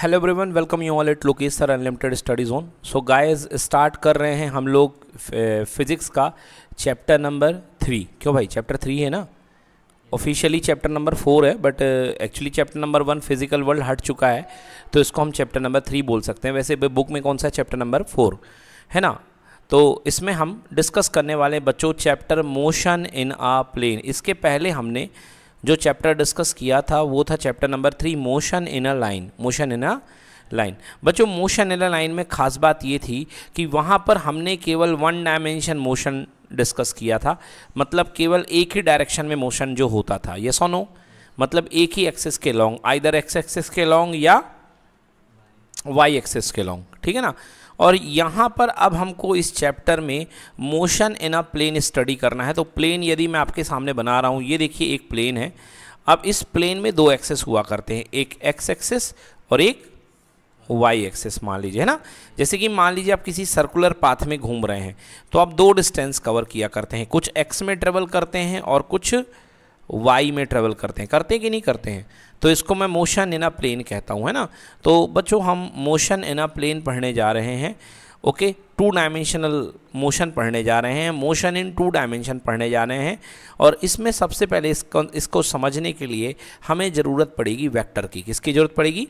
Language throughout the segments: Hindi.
Hello everyone welcome you all at Lokesh sir unlimited study zone so guys start कर रहे हैं हम लोग फिजिक्स का चैप्टर नंबर थ्री क्यों भाई चैप्टर थ्री है ना ऑफिशियली चैप्टर नंबर फोर है but actually chapter number one physical world हट चुका है तो इसको हम चैप्टर नंबर थ्री बोल सकते हैं वैसे बुक में कौन सा चैप्टर नंबर फोर है ना तो इसमें हम डिस्कस करने वाले बच्चों chapter motion in a plane इसके पहले हमने uh, जो चैप्टर डिस्कस किया था वो था chapter number three motion in a line motion in a line बच्चों मोशन इन अ लाइन में खास बात ये थी कि वहाँ पर हमने केवल वन डायमेंशन मोशन डिस्कस किया था मतलब केवल एक ही डायरेक्शन में मोशन जो होता था ये सोनो मतलब एक ही एक्सेस के लॉन्ग आइदर एक्स एक्सेस के लॉन्ग या वाई एक्सेस के लॉन्ग ठीक है ना और यहाँ पर अब हमको इस चैप्टर में motion in a plane study करना है तो प्लेन यदि मैं आपके सामने बना रहा हूँ ये देखिए एक प्लेन है अब इस प्लेन में दो एक्सेस हुआ करते हैं एक एक्स एक्सेस और एक वाई एक्सेस मान लीजिए है ना जैसे कि मान लीजिए आप किसी सर्कुलर पाथ में घूम रहे हैं तो आप दो डिस्टेंस कवर किया करते हैं कुछ एक्स में ट्रेवल करते हैं और कुछ वाई में ट्रेवल करते हैं करते कि नहीं करते हैं तो इसको मैं मोशन इन अ प्लेन कहता हूँ है ना तो बच्चों हम मोशन इन अ प्लेन पढ़ने जा रहे हैं ओके टू डायमेंशनल मोशन पढ़ने जा रहे हैं मोशन इन टू डायमेंशन पढ़ने जा रहे हैं और इसमें सबसे पहले इसको इसको समझने के लिए हमें ज़रूरत पड़ेगी वैक्टर की किसकी ज़रूरत पड़ेगी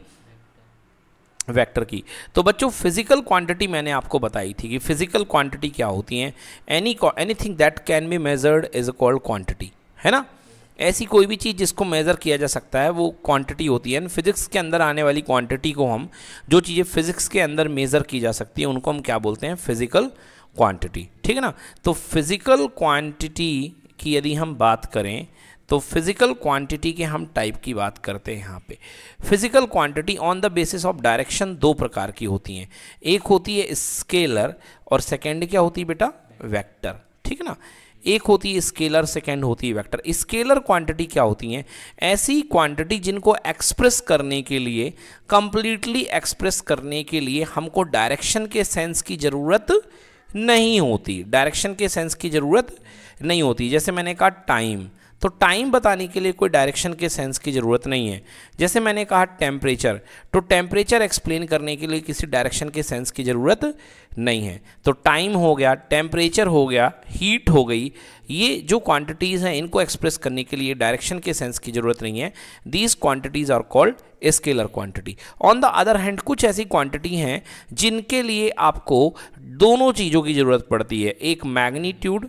वेक्टर की तो बच्चों फिजिकल क्वांटिटी मैंने आपको बताई थी कि फिजिकल क्वांटिटी क्या होती हैं any anything that can be measured is called quantity है ना ऐसी कोई भी चीज़ जिसको मेज़र किया जा सकता है वो क्वांटिटी होती है एंड फिज़िक्स के अंदर आने वाली क्वांटिटी को हम जो चीज़ें फिज़िक्स के अंदर मेज़र की जा सकती है उनको हम क्या बोलते हैं फिज़िकल क्वांटिटी ठीक है ना तो फिज़िकल क्वांटिटी की यदि हम बात करें तो फिज़िकल क्वांटिटी के हम टाइप की बात करते हैं यहाँ पे physical quantity on the basis of direction दो प्रकार की होती हैं एक होती है स्केलर और सेकेंड क्या होती है बेटा वैक्टर ठीक है ना एक होती है स्केलर सेकेंड होती है वैक्टर स्केलर क्वांटिटी क्या होती हैं ऐसी क्वांटिटी जिनको एक्सप्रेस करने के लिए कंप्लीटली एक्सप्रेस करने के लिए हमको डायरेक्शन के सेंस की ज़रूरत नहीं होती डायरेक्शन के सेंस की ज़रूरत नहीं होती जैसे मैंने कहा टाइम तो टाइम बताने के लिए कोई डायरेक्शन के सेंस की ज़रूरत नहीं है जैसे मैंने कहा टेम्परेचर तो टेम्परेचर एक्सप्लेन करने के लिए किसी डायरेक्शन के सेंस की ज़रूरत नहीं है तो टाइम हो गया टेम्परेचर हो गया हीट हो गई ये जो क्वांटिटीज़ हैं इनको एक्सप्रेस करने के लिए डायरेक्शन के सेंस की ज़रूरत नहीं है these quantities are called scalar quantity on the other hand कुछ ऐसी क्वांटिटी हैं जिनके लिए आपको दोनों चीज़ों की ज़रूरत पड़ती है एक magnitude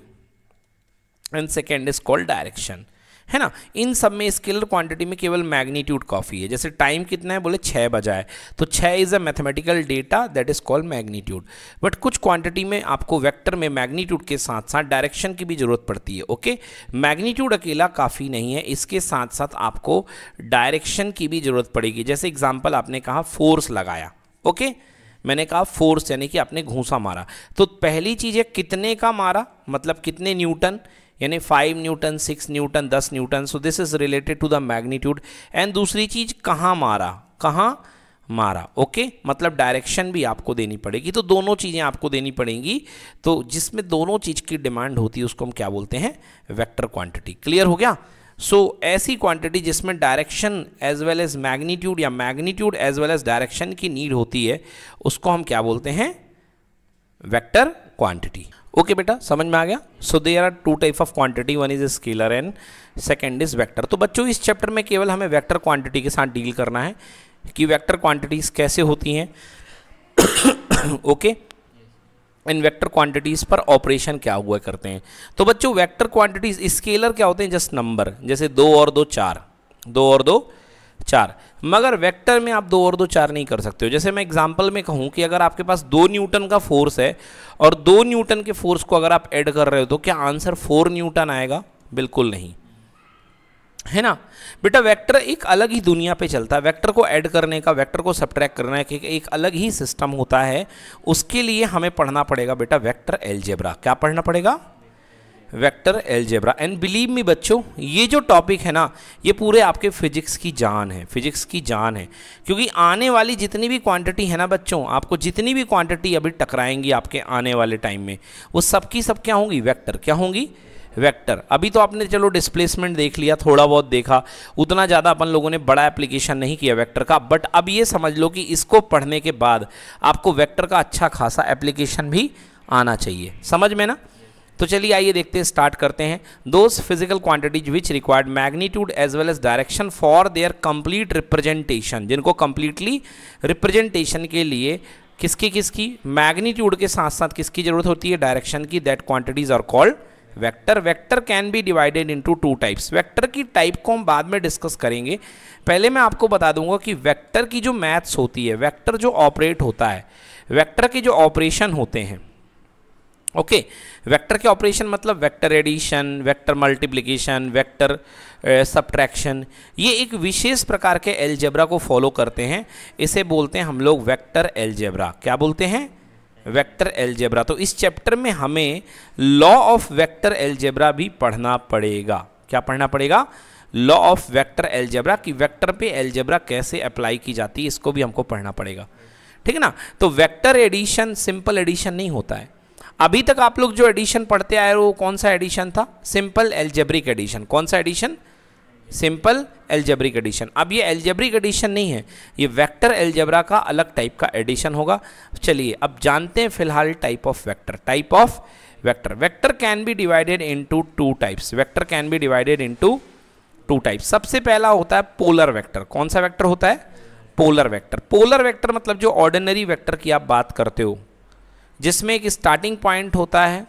and second is called direction है ना इन सब में स्केलर क्वांटिटी में केवल मैग्नीट्यूड काफ़ी है जैसे टाइम कितना है बोले छः बजा है तो छः is a mathematical data that is called magnitude but कुछ क्वांटिटी में आपको वेक्टर में मैग्नीट्यूड के साथ साथ डायरेक्शन की भी ज़रूरत पड़ती है ओके मैग्नीट्यूड अकेला काफ़ी नहीं है इसके साथ साथ आपको डायरेक्शन की भी ज़रूरत पड़ेगी जैसे एग्जाम्पल आपने कहा फोर्स लगाया ओके मैंने कहा फोर्स यानी कि आपने घूसा मारा तो पहली चीज़ है कितने का मारा मतलब कितने न्यूटन यानी फाइव न्यूटन सिक्स न्यूटन दस newton so this is related to the magnitude and दूसरी चीज़ कहाँ मारा कहाँ मारा ओके मतलब डायरेक्शन भी आपको देनी पड़ेगी तो दोनों चीज़ें आपको देनी पड़ेंगी तो जिसमें दोनों चीज़ की डिमांड होती है उसको हम क्या बोलते हैं वेक्टर क्वांटिटी क्लियर हो गया सो so, ऐसी क्वांटिटी जिसमें direction as well as magnitude या magnitude as well as direction की नीड होती है उसको हम क्या बोलते हैं वैक्टर क्वांटिटी ओके बेटा समझ में आ गया so they are two type of quantity one is scalar and second is vector तो बच्चों इस चैप्टर में केवल हमें वेक्टर क्वांटिटी के साथ डील करना है कि वेक्टर क्वांटिटीज़ कैसे होती हैं ओके इन वेक्टर क्वांटिटीज़ पर ऑपरेशन क्या हुआ करते हैं तो बच्चों वेक्टर क्वांटिटीज़ स्केलर क्या होते हैं जस्ट नंबर जैसे दो और दो चार दो और दो चार मगर वेक्टर में आप दो और दो चार नहीं कर सकते हो जैसे मैं एग्जांपल में कहूं कि अगर आपके पास दो न्यूटन का फोर्स है और दो न्यूटन के फोर्स को अगर आप ऐड कर रहे हो तो क्या आंसर फोर न्यूटन आएगा बिल्कुल नहीं है ना बेटा वेक्टर एक अलग ही दुनिया पे चलता है वेक्टर को ऐड करने का वेक्टर को सब्ट्रैक्ट करने का एक अलग ही सिस्टम होता है उसके लिए हमें पढ़ना पड़ेगा बेटा वेक्टर एल्जेब्रा क्या पढ़ना पड़ेगा vector algebra and believe me बच्चों ये जो टॉपिक है ना ये पूरे आपके फिजिक्स की जान है फिजिक्स की जान है क्योंकि आने वाली जितनी भी क्वांटिटी है ना बच्चों आपको जितनी भी क्वांटिटी अभी टकराएंगी आपके आने वाले टाइम में वो सब की सब क्या होंगी वैक्टर क्या होंगी वेक्टर अभी तो आपने चलो डिस्प्लेसमेंट देख लिया थोड़ा बहुत देखा उतना ज़्यादा अपन लोगों ने बड़ा एप्लीकेशन नहीं किया वेक्टर का बट अब ये समझ लो कि इसको पढ़ने के बाद आपको वेक्टर का अच्छा खासा एप्लीकेशन भी आना चाहिए समझ में ना तो चलिए आइए देखते हैं स्टार्ट करते हैं those physical quantities which required magnitude as well as direction for their complete representation जिनको कंप्लीटली रिप्रेजेंटेशन के लिए किसकी किसकी मैग्नीट्यूड के साथ साथ किसकी जरूरत होती है डायरेक्शन की that quantities are called vector vector can be divided into two types vector की टाइप को हम बाद में डिस्कस करेंगे पहले मैं आपको बता दूंगा कि वेक्टर की जो मैथ्स होती है वेक्टर जो ऑपरेट होता है वेक्टर के जो ऑपरेशन होते हैं ओके वेक्टर के ऑपरेशन मतलब vector addition vector multiplication vector subtraction ये एक विशेष प्रकार के एलजेब्रा को फॉलो करते हैं इसे बोलते हैं हम लोग वेक्टर एलजेब्रा क्या बोलते हैं वेक्टर एलजेब्रा तो इस चैप्टर में हमें लॉ ऑफ वेक्टर एलजेब्रा भी पढ़ना पड़ेगा क्या पढ़ना पड़ेगा लॉ ऑफ वेक्टर एलजेब्रा कि वेक्टर पे एलजेब्रा कैसे अप्लाई की जाती है इसको भी हमको पढ़ना पड़ेगा ठीक है ना तो वेक्टर एडिशन सिंपल एडिशन नहीं होता है अभी तक आप लोग जो एडिशन पढ़ते आए वो कौन सा एडिशन था सिंपल एल्जेब्रिक एडिशन कौन सा एडिशन सिंपल एल्जेब्रिक एडिशन अब ये एल्जेब्रिक एडिशन नहीं है ये वेक्टर एल्जेब्रा का अलग टाइप का एडिशन होगा चलिए अब जानते हैं फिलहाल type of vector type of vector vector can be divided into two types vector can be divided into two types सबसे पहला होता है पोलर वेक्टर कौन सा वेक्टर होता है पोलर वेक्टर पोलर वेक्टर मतलब जो ऑर्डिनरी वेक्टर की आप बात करते हो जिसमें एक स्टार्टिंग पॉइंट होता है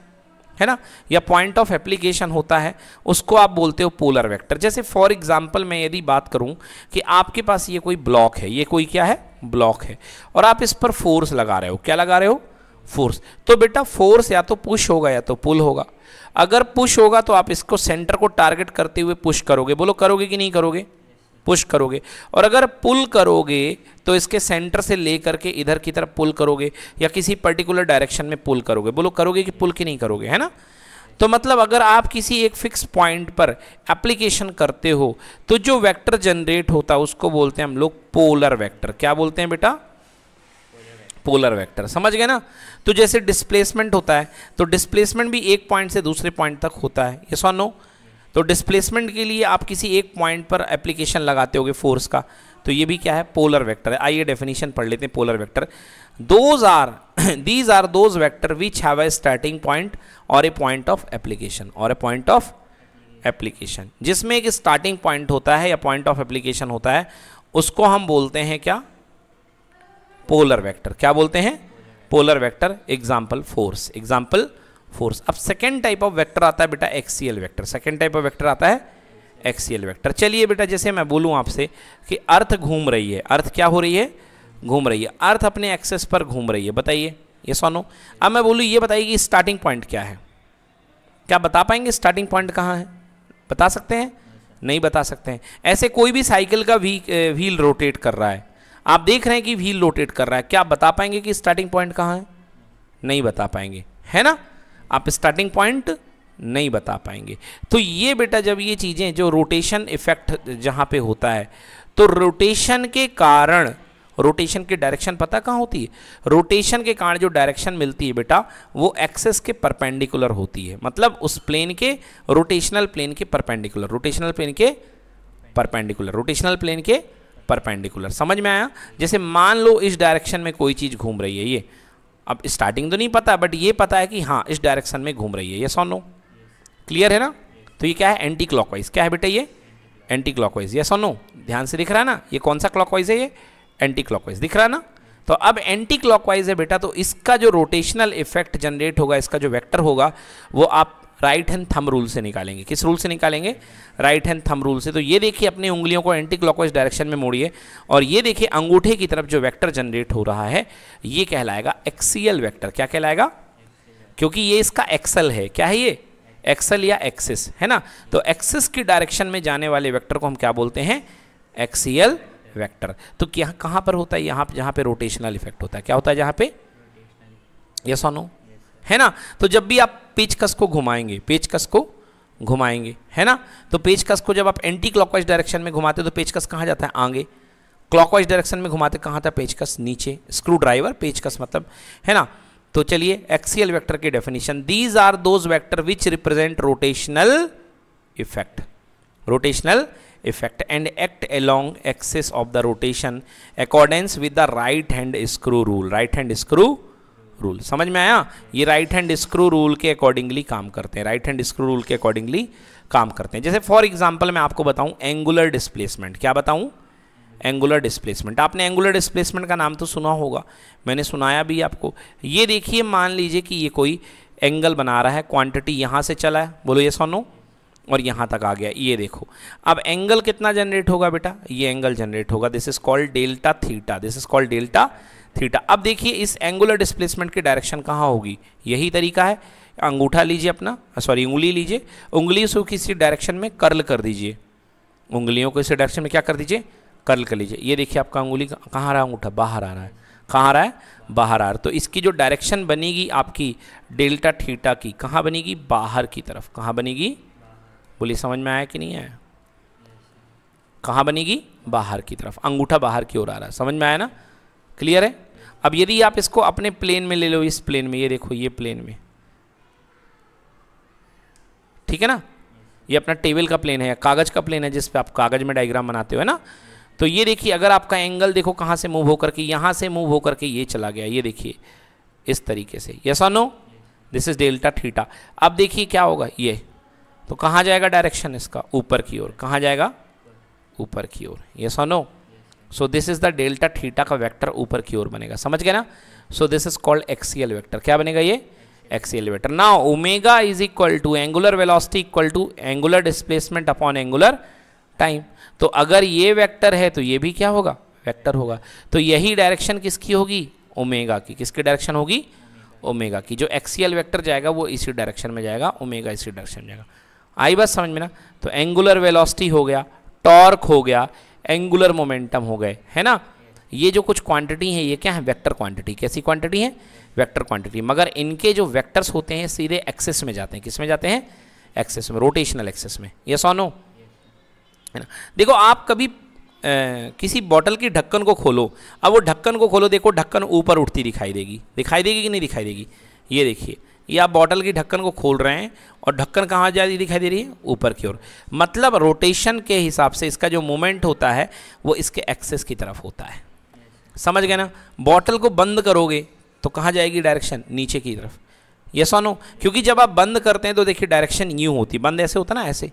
है ना या पॉइंट ऑफ एप्लीकेशन होता है उसको आप बोलते हो पोलर वेक्टर जैसे फॉर एग्जांपल मैं यदि बात करूं कि आपके पास ये कोई ब्लॉक है ये कोई क्या है ब्लॉक है और आप इस पर फोर्स लगा रहे हो क्या लगा रहे हो फोर्स तो बेटा फोर्स या तो पुश होगा या तो पुल होगा अगर पुश होगा तो आप इसको सेंटर को टारगेट करते हुए पुश करोगे बोलो करोगे कि नहीं करोगे पुश करोगे और अगर पुल करोगे तो इसके सेंटर से लेकर के इधर की तरफ पुल करोगे या किसी पर्टिकुलर डायरेक्शन में पुल करोगे बोलो करोगे कि पुल की नहीं करोगे है ना तो मतलब अगर आप किसी एक फिक्स पॉइंट पर एप्लीकेशन करते हो तो जो वेक्टर जनरेट होता है उसको बोलते हैं हम लोग पोलर वेक्टर क्या बोलते हैं बेटा पोलर वेक्टर समझ गए ना तो जैसे डिस्प्लेसमेंट होता है तो डिस्प्लेसमेंट भी एक पॉइंट से दूसरे पॉइंट तक होता है ये सो नो तो डिस्प्लेसमेंट के लिए आप किसी एक पॉइंट पर एप्लीकेशन लगाते होगे फोर्स का तो ये भी क्या है पोलर वेक्टर है आइए डेफिनेशन पढ़ लेते हैं polar vector those are these are those vector which have a starting point और ए पॉइंट ऑफ एप्लीकेशन और ए पॉइंट ऑफ एप्लीकेशन जिसमें एक स्टार्टिंग पॉइंट होता है या पॉइंट ऑफ एप्लीकेशन होता है उसको हम बोलते हैं क्या पोलर वैक्टर क्या बोलते हैं polar vector example force example force अब सेकेंड टाइप ऑफ वैक्टर आता है बेटा axial vector second type of vector आता है एक्सीएल वैक्टर चलिए बेटा जैसे मैं बोलूँ आपसे कि अर्थ घूम रही है अर्थ क्या हो रही है घूम रही है अर्थ अपने एक्सेस पर घूम रही है बताइए ये सोनो अब मैं बोलूँ ये बताइए कि स्टार्टिंग पॉइंट क्या है क्या बता पाएंगे स्टार्टिंग पॉइंट कहाँ है बता सकते हैं नहीं बता सकते हैं ऐसे कोई भी साइकिल का व्ही व्हील रोटेट कर रहा है आप देख रहे हैं कि व्हील रोटेट कर रहा है क्या आप बता पाएंगे कि स्टार्टिंग पॉइंट कहाँ है नहीं बता पाएंगे है ना आप स्टार्टिंग पॉइंट नहीं बता पाएंगे तो ये बेटा जब ये चीज़ें जो रोटेशन इफेक्ट जहाँ पे होता है तो रोटेशन के कारण रोटेशन की डायरेक्शन पता कहाँ होती है रोटेशन के कारण जो डायरेक्शन मिलती है बेटा वो एक्सेस के परपेंडिकुलर होती है मतलब उस प्लेन के रोटेशनल प्लेन के परपेंडिकुलर रोटेशनल प्लेन के परपेंडिकुलर रोटेशनल प्लेन के परपेंडिकुलर समझ में आया जैसे मान लो इस डायरेक्शन में कोई चीज़ घूम रही है ये अब स्टार्टिंग तो नहीं पता बट ये पता है कि हाँ इस डायरेक्शन में घूम रही है ये सोनो क्लियर है ना तो ये क्या है एंटी क्लॉकवाइज क्या है बेटा ये एंटी क्लॉकवाइज ये सोनो ध्यान से दिख रहा है ना ये कौन सा क्लॉकवाइज है ये एंटी क्लॉकवाइज दिख रहा है ना तो अब एंटी क्लॉकवाइज है बेटा तो इसका जो रोटेशनल इफेक्ट जनरेट होगा इसका जो वेक्टर होगा वो आप राइट हैंड थंब रूल से निकालेंगे किस रूल से निकालेंगे राइट हैंड थंब रूल से तो ये देखिए अपनी उंगलियों को एंटी क्लॉकवाइज डायरेक्शन में मोड़िए और ये देखिए अंगूठे की तरफ जो वेक्टर जनरेट हो रहा है ये कहलाएगा एक्सीएल वेक्टर क्या कहलाएगा क्योंकि ये इसका एक्सल है क्या है ये एक्सल या एक्सिस है ना तो एक्सिस की डायरेक्शन में जाने वाले वैक्टर को हम क्या बोलते हैं एक्सीएल वैक्टर तो क्या कहाँ पर होता है यहाँ जहाँ पे रोटेशनल इफेक्ट होता है क्या होता है जहाँ पे यस ऑनो है ना तो जब भी आप पेचकस को घुमाएंगे पेचकस को घुमाएंगे है ना तो पेचकस को जब आप एंटी क्लॉकवाइज डायरेक्शन में घुमाते तो पेचकस कहाँ जाता है आगे क्लॉकवाइज डायरेक्शन में घुमाते कहाँ था पेचकस नीचे स्क्रू ड्राइवर पेचकस मतलब है ना तो चलिए एक्सियल वेक्टर के definition these are those vector which represent rotational effect rotational effect and act along axis of the rotation accordance with the right hand screw rule right hand screw rule समझ में आया ये राइट हैंड स्क्रू रूल के अकॉर्डिंगली काम करते हैं राइट हैंड स्क्रू रूल के अकॉर्डिंगली काम करते हैं जैसे फॉर एग्जाम्पल मैं आपको बताऊं एंगुलर डिस्प्लेसमेंट क्या बताऊं एंगुलर डिस्प्लेसमेंट आपने एंगुलर डिस्प्लेसमेंट का नाम तो सुना होगा मैंने सुनाया भी आपको ये देखिए मान लीजिए कि ये कोई एंगल बना रहा है क्वांटिटी यहाँ से चला है बोलो ये सोनो और यहाँ तक आ गया ये देखो अब एंगल कितना जनरेट होगा बेटा ये एंगल जनरेट होगा this is called delta theta this is called delta theta अब देखिए इस एंगुलर डिस्प्लेसमेंट की डायरेक्शन कहाँ होगी यही तरीका है अंगूठा लीजिए अपना सॉरी उंगली लीजिए उंगलियों से किसी डायरेक्शन में कर्ल कर दीजिए उंगलियों को इसी डायरेक्शन में क्या कर दीजिए कर्ल कर लीजिए ये देखिए आपका उंगली कहाँ आ रहा है अंगूठा बाहर आ रहा है कहाँ आ रहा है बाहर आ रहा तो इसकी जो डायरेक्शन बनेगी आपकी डेल्टा थीटा की कहाँ बनेगी बाहर की तरफ कहाँ बनेगी बोलिए समझ में आया कि नहीं आया कहाँ बनेगी बाहर की तरफ अंगूठा बाहर की ओर आ रहा है समझ में आया ना क्लियर है अब यदि आप इसको अपने प्लेन में ले लो इस प्लेन में ये देखो ये प्लेन में ठीक है ना ये अपना टेबल का प्लेन है या कागज का प्लेन है जिस पे आप कागज में डायग्राम बनाते हो है ना तो ये देखिए अगर आपका एंगल देखो कहाँ से मूव होकर के यहाँ से मूव होकर के ये चला गया ये देखिए इस तरीके से यस और no this is delta theta अब देखिए क्या होगा ये तो कहाँ जाएगा डायरेक्शन इसका ऊपर की ओर कहाँ जाएगा ऊपर की ओर यस और no so this is the delta theta का वेक्टर ऊपर की ओर बनेगा समझ गए ना so this is called axial vector क्या बनेगा ये एक्सीएल वेक्टर ना omega is equal to angular velocity equal to angular displacement upon angular time तो अगर ये वेक्टर है तो ये भी क्या होगा वेक्टर होगा तो यही डायरेक्शन किसकी होगी ओमेगा की किसकी डायरेक्शन होगी ओमेगा की जो एक्सीएल वेक्टर जाएगा वो इसी डायरेक्शन में जाएगा ओमेगा इसी डायरेक्शन में जाएगा आई बस समझ में ना तो एंगुलर वेलोसिटी हो गया टॉर्क हो गया एंगुलर मोमेंटम हो गए है ना ये जो कुछ क्वांटिटी है ये क्या है वेक्टर क्वांटिटी कैसी क्वांटिटी है वेक्टर क्वांटिटी मगर इनके जो वेक्टर्स होते हैं सीधे एक्सेस में जाते हैं किस में जाते हैं एक्सेस में रोटेशनल एक्सेस में ये सोनो है ना देखो आप कभी ए, किसी बॉटल की ढक्कन को खोलो अब वो ढक्कन को खोलो देखो ढक्कन ऊपर उठती दिखाई देगी दिखाई देगी कि नहीं दिखाई देगी ये देखिए ये आप बॉटल की ढक्कन को खोल रहे हैं और ढक्कन कहाँ जा रही दिखाई दे रही है ऊपर की ओर मतलब रोटेशन के हिसाब से इसका जो मोमेंट होता है वो इसके एक्सेस की तरफ होता है समझ गए ना बॉटल को बंद करोगे तो कहाँ जाएगी डायरेक्शन नीचे की तरफ ये सोनो क्योंकि जब आप बंद करते हैं तो देखिए डायरेक्शन यूँ होती बंद ऐसे होता ना ऐसे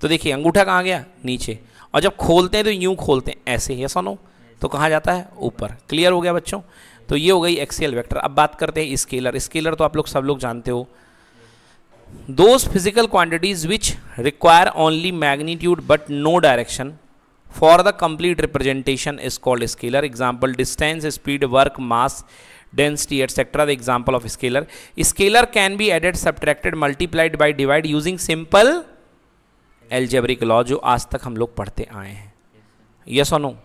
तो देखिए अंगूठा कहाँ गया नीचे और जब खोलते हैं तो यूँ खोलते हैं ऐसे ये सोनो तो कहाँ जाता है ऊपर क्लियर हो गया बच्चों तो ये हो गई एक्सेल वेक्टर अब बात करते हैं स्केलर स्केलर तो आप लोग सब लोग जानते हो those physical quantities which require only magnitude but no direction for the complete representation is called scalar example distance speed work mass density etcetera the example of scalar scalar can be added subtracted multiplied by divide using simple algebraic law जो आज तक हम लोग पढ़ते आए हैं यस और नो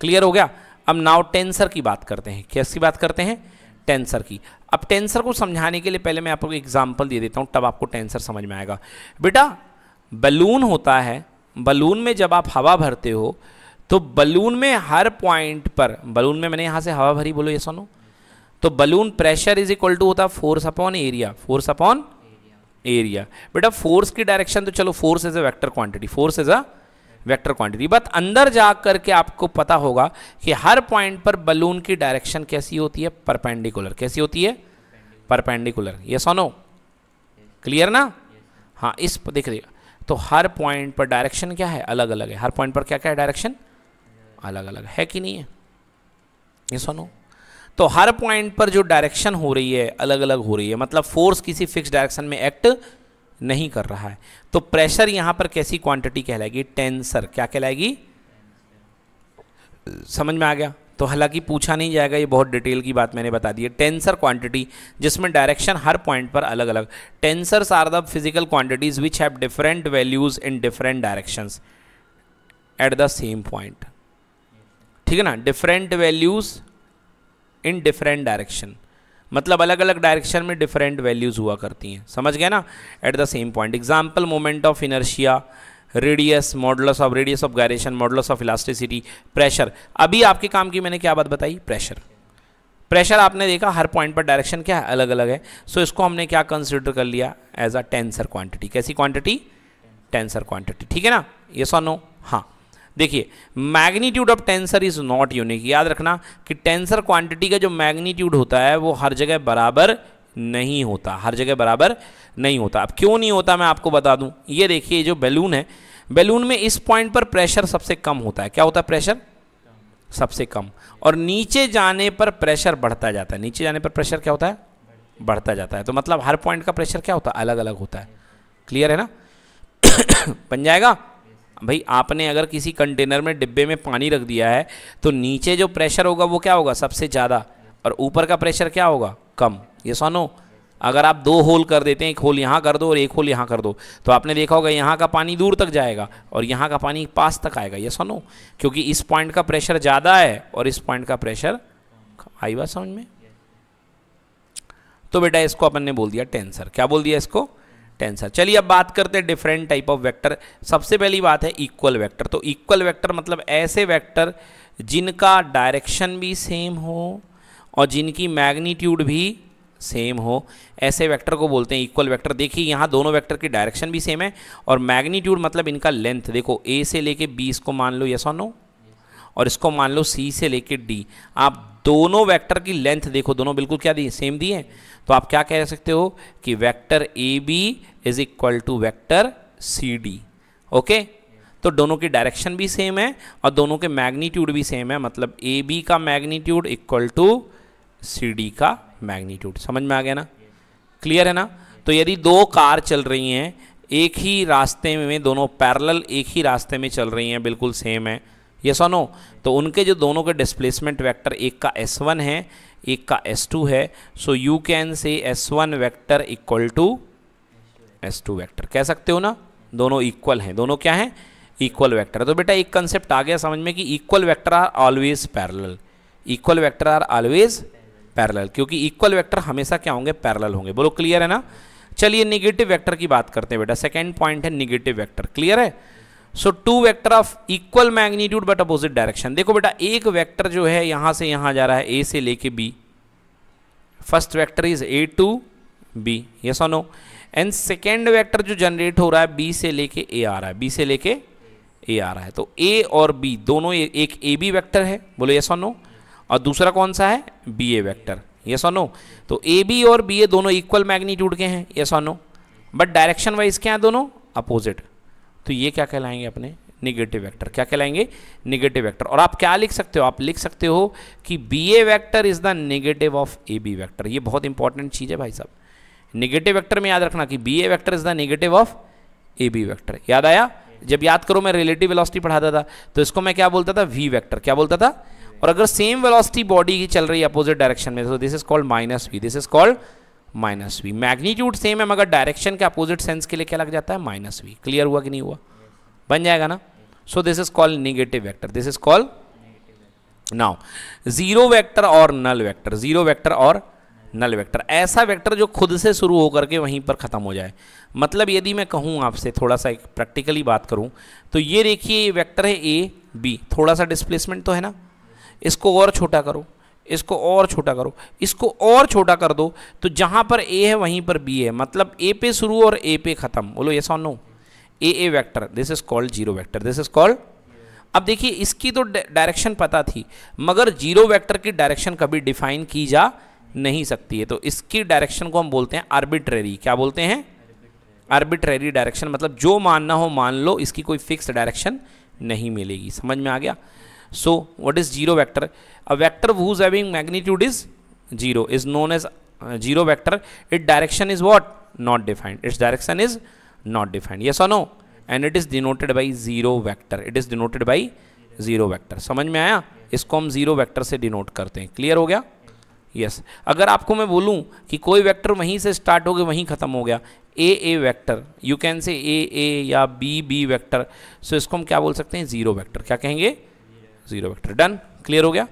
क्लियर हो गया अब नाव टेंसर की बात करते हैं किसकी बात करते हैं टेंसर की अब टेंसर को समझाने के लिए पहले मैं आपको एग्जाम्पल दे देता हूँ तब आपको टेंसर समझ में आएगा बेटा बलून होता है बलून में जब आप हवा भरते हो तो बलून में हर पॉइंट पर बलून में मैंने यहाँ से हवा भरी बोलो ये सुनो तो balloon pressure is equal to होता है force upon area force upon area बेटा फोर्स की डायरेक्शन तो चलो force is a vector quantity force is a vector quantity but अंदर जा कर के आपको पता होगा कि हर पॉइंट पर बलून की डायरेक्शन कैसी होती है परपेंडिकुलर कैसी होती है परपेंडिकुलर ये सोनो क्लियर ना हाँ इस देख रही तो हर पॉइंट पर डायरेक्शन क्या है अलग अलग है हर पॉइंट पर क्या क्या है डायरेक्शन अलग अलग है कि नहीं है ये सुनो तो हर पॉइंट पर जो डायरेक्शन हो रही है अलग अलग हो रही है मतलब फोर्स किसी फिक्स डायरेक्शन में एक्ट नहीं कर रहा है तो प्रेशर यहां पर कैसी क्वांटिटी कहलाएगी टेंसर क्या कहलाएगी समझ में आ गया तो हालांकि पूछा नहीं जाएगा ये बहुत डिटेल की बात मैंने बता दी है टेंसर क्वांटिटी जिसमें डायरेक्शन हर पॉइंट पर अलग अलग tensors are the physical quantities which have different values in different directions at the same point ठीक है ना different values in different direction मतलब अलग अलग डायरेक्शन में डिफरेंट वैल्यूज़ हुआ करती हैं समझ गए ना at the same point example moment of inertia radius modulus of radius of gyration modulus of elasticity pressure अभी आपके काम की मैंने क्या बात बताई प्रेशर प्रेशर आपने देखा हर पॉइंट पर डायरेक्शन क्या है अलग अलग है सो so, इसको हमने क्या कंसिडर कर लिया एज अ टेंसर क्वांटिटी कैसी क्वांटिटी टेंसर क्वांटिटी ठीक है ना ये सो नो हाँ देखिए magnitude of tensor is not unique याद रखना कि टेंसर क्वांटिटी का जो मैग्नीट्यूड होता है वो हर जगह बराबर नहीं होता हर जगह बराबर नहीं होता अब क्यों नहीं होता मैं आपको बता दूं ये देखिए जो बैलून है बैलून में इस पॉइंट पर प्रेशर सबसे कम होता है क्या होता है प्रेशर सबसे कम और नीचे जाने पर प्रेशर बढ़ता जाता है नीचे जाने पर प्रेशर क्या होता है बढ़ता जाता है तो मतलब हर पॉइंट का प्रेशर क्या होता है अलग अलग होता है क्लियर है ना बन जाएगा भाई आपने अगर किसी कंटेनर में डिब्बे में पानी रख दिया है तो नीचे जो प्रेशर होगा वो क्या होगा सबसे ज़्यादा और ऊपर का प्रेशर क्या होगा कम ये सोनो अगर आप दो होल कर देते हैं एक होल यहाँ कर दो और एक होल यहाँ कर दो तो आपने देखा होगा यहाँ का पानी दूर तक जाएगा और यहाँ का पानी पास तक आएगा ये सोनो क्योंकि इस पॉइंट का प्रेशर ज़्यादा है और इस पॉइंट का प्रेशर आई बात समझ में तो बेटा इसको अपन ने बोल दिया टेंसर क्या बोल दिया इसको टेंसर चलिए अब बात करते हैं डिफरेंट टाइप ऑफ वेक्टर सबसे पहली बात है इक्वल वेक्टर तो इक्वल वेक्टर मतलब ऐसे वेक्टर जिनका डायरेक्शन भी सेम हो और जिनकी मैग्नीट्यूड भी सेम हो ऐसे वेक्टर को बोलते हैं इक्वल वेक्टर देखिए यहाँ दोनों वेक्टर की डायरेक्शन भी सेम है और मैग्नीट्यूड मतलब इनका लेंथ देखो ए से लेके बी इसको मान लो यस और नो और इसको मान लो सी से लेके डी आप दोनों वेक्टर की लेंथ देखो दोनों बिल्कुल क्या दी सेम दी है तो आप क्या कह सकते हो कि vector A B is equal to vector C D okay तो दोनों की डायरेक्शन भी सेम है और दोनों के मैग्नीट्यूड भी सेम है मतलब ए बी का magnitude equal to C D का मैग्नीट्यूड समझ में आ गया ना क्लियर है ना तो यदि दो कार चल रही हैं एक ही रास्ते में दोनों पैरल एक ही रास्ते में चल रही हैं बिल्कुल सेम है ये सो नो तो उनके जो दोनों के डिस्प्लेसमेंट वैक्टर एक का एस वन है एक का टू है so you can say S one vector equal to S two vector कह सकते हो ना दोनों इक्वल हैं दोनों क्या हैं इक्वल वैक्टर तो बेटा एक कंसेप्ट आ गया समझ में कि equal vector are always parallel equal vector are always parallel क्योंकि इक्वल वैक्टर हमेशा क्या होंगे पैरल होंगे बोलो क्लियर है ना चलिए निगेटिव वैक्टर की बात करते हैं बेटा सेकेंड पॉइंट है निगेटिव वैक्टर क्लियर है so two vector of equal magnitude but opposite direction देखो बेटा एक वेक्टर जो है यहां से यहां जा रहा है ए से लेके B first vector is A to B ये और नो एंड सेकेंड वेक्टर जो जनरेट हो रहा है बी से लेके ए आ रहा है बी से लेके ए आ रहा है तो ए और बी दोनों एक ए बी वैक्टर है बोलो ये और नो और दूसरा कौन सा है बी ए वैक्टर ये और नो तो ए बी और बी ए दोनों इक्वल मैग्नीट्यूड के हैं ये और नो बट डायरेक्शन वाइज क्या है दोनों अपोजिट तो ये क्या कहलाएंगे अपने निगेटिव वेक्टर क्या कहलाएंगे निगेटिव वेक्टर और आप क्या लिख सकते हो आप लिख सकते हो कि B A vector is the negative of A B vector ये बहुत इंपॉर्टेंट चीज़ है भाई साहब निगेटिव वैक्टर में याद रखना कि B A vector is the negative of A B vector याद आया जब याद करो मैं रिलेटिव वेलोसिटी पढ़ाता था तो इसको मैं क्या बोलता था वी वेक्टर क्या बोलता था और अगर सेम वेलोसिटी बॉडी की चल रही है अपोजिट डायरेक्शन में तो this is called minus V this is called minus V magnitude same है मगर डायरेक्शन के अपोजिट सेंस के लिए क्या लग जाता है माइनस वी क्लियर हुआ कि नहीं हुआ बन जाएगा ना so this is call negative vector this is call now zero vector और नल वैक्टर जीरो वैक्टर और नल वेक्टर ऐसा वेक्टर जो खुद से शुरू होकर के वहीं पर ख़त्म हो जाए मतलब यदि मैं कहूँ आपसे थोड़ा सा एक प्रैक्टिकली बात करूँ तो ये देखिए ये वेक्टर है ए बी थोड़ा सा डिस्प्लेसमेंट तो है ना इसको और छोटा करो इसको और छोटा करो इसको और छोटा कर दो तो जहाँ पर ए है वहीं पर बी है मतलब ए पे शुरू और ए पे ख़त्म बोलो ये और no A A vector this is called zero vector this is called अब देखिए इसकी तो डायरेक्शन पता थी मगर जीरो वैक्टर की डायरेक्शन कभी डिफाइन की जा नहीं सकती है तो इसकी डायरेक्शन को हम बोलते हैं आर्बिट्रेरी क्या बोलते हैं आर्बिट्रेरी डायरेक्शन मतलब जो मानना हो मान लो इसकी कोई फिक्स डायरेक्शन नहीं मिलेगी समझ में आ गया So what is zero vector? A vector whose having magnitude is zero is known as uh, zero vector. Its direction is what? Not defined. Its direction is not defined. Yes or no? And it is denoted by zero vector. It is denoted by zero vector. समझ में आया? इसको हम जीरो वेक्टर से डिनोट करते हैं क्लियर हो गया यस yes. अगर आपको मैं बोलूं कि कोई वेक्टर वहीं से स्टार्ट हो गया वहीं ख़त्म हो गया A A vector you can say A ए या बी बी वेक्टर सो इसको हम क्या बोल सकते हैं ज़ीरो वेक्टर क्या कहेंगे जीरो वेक्टर डन क्लियर हो गया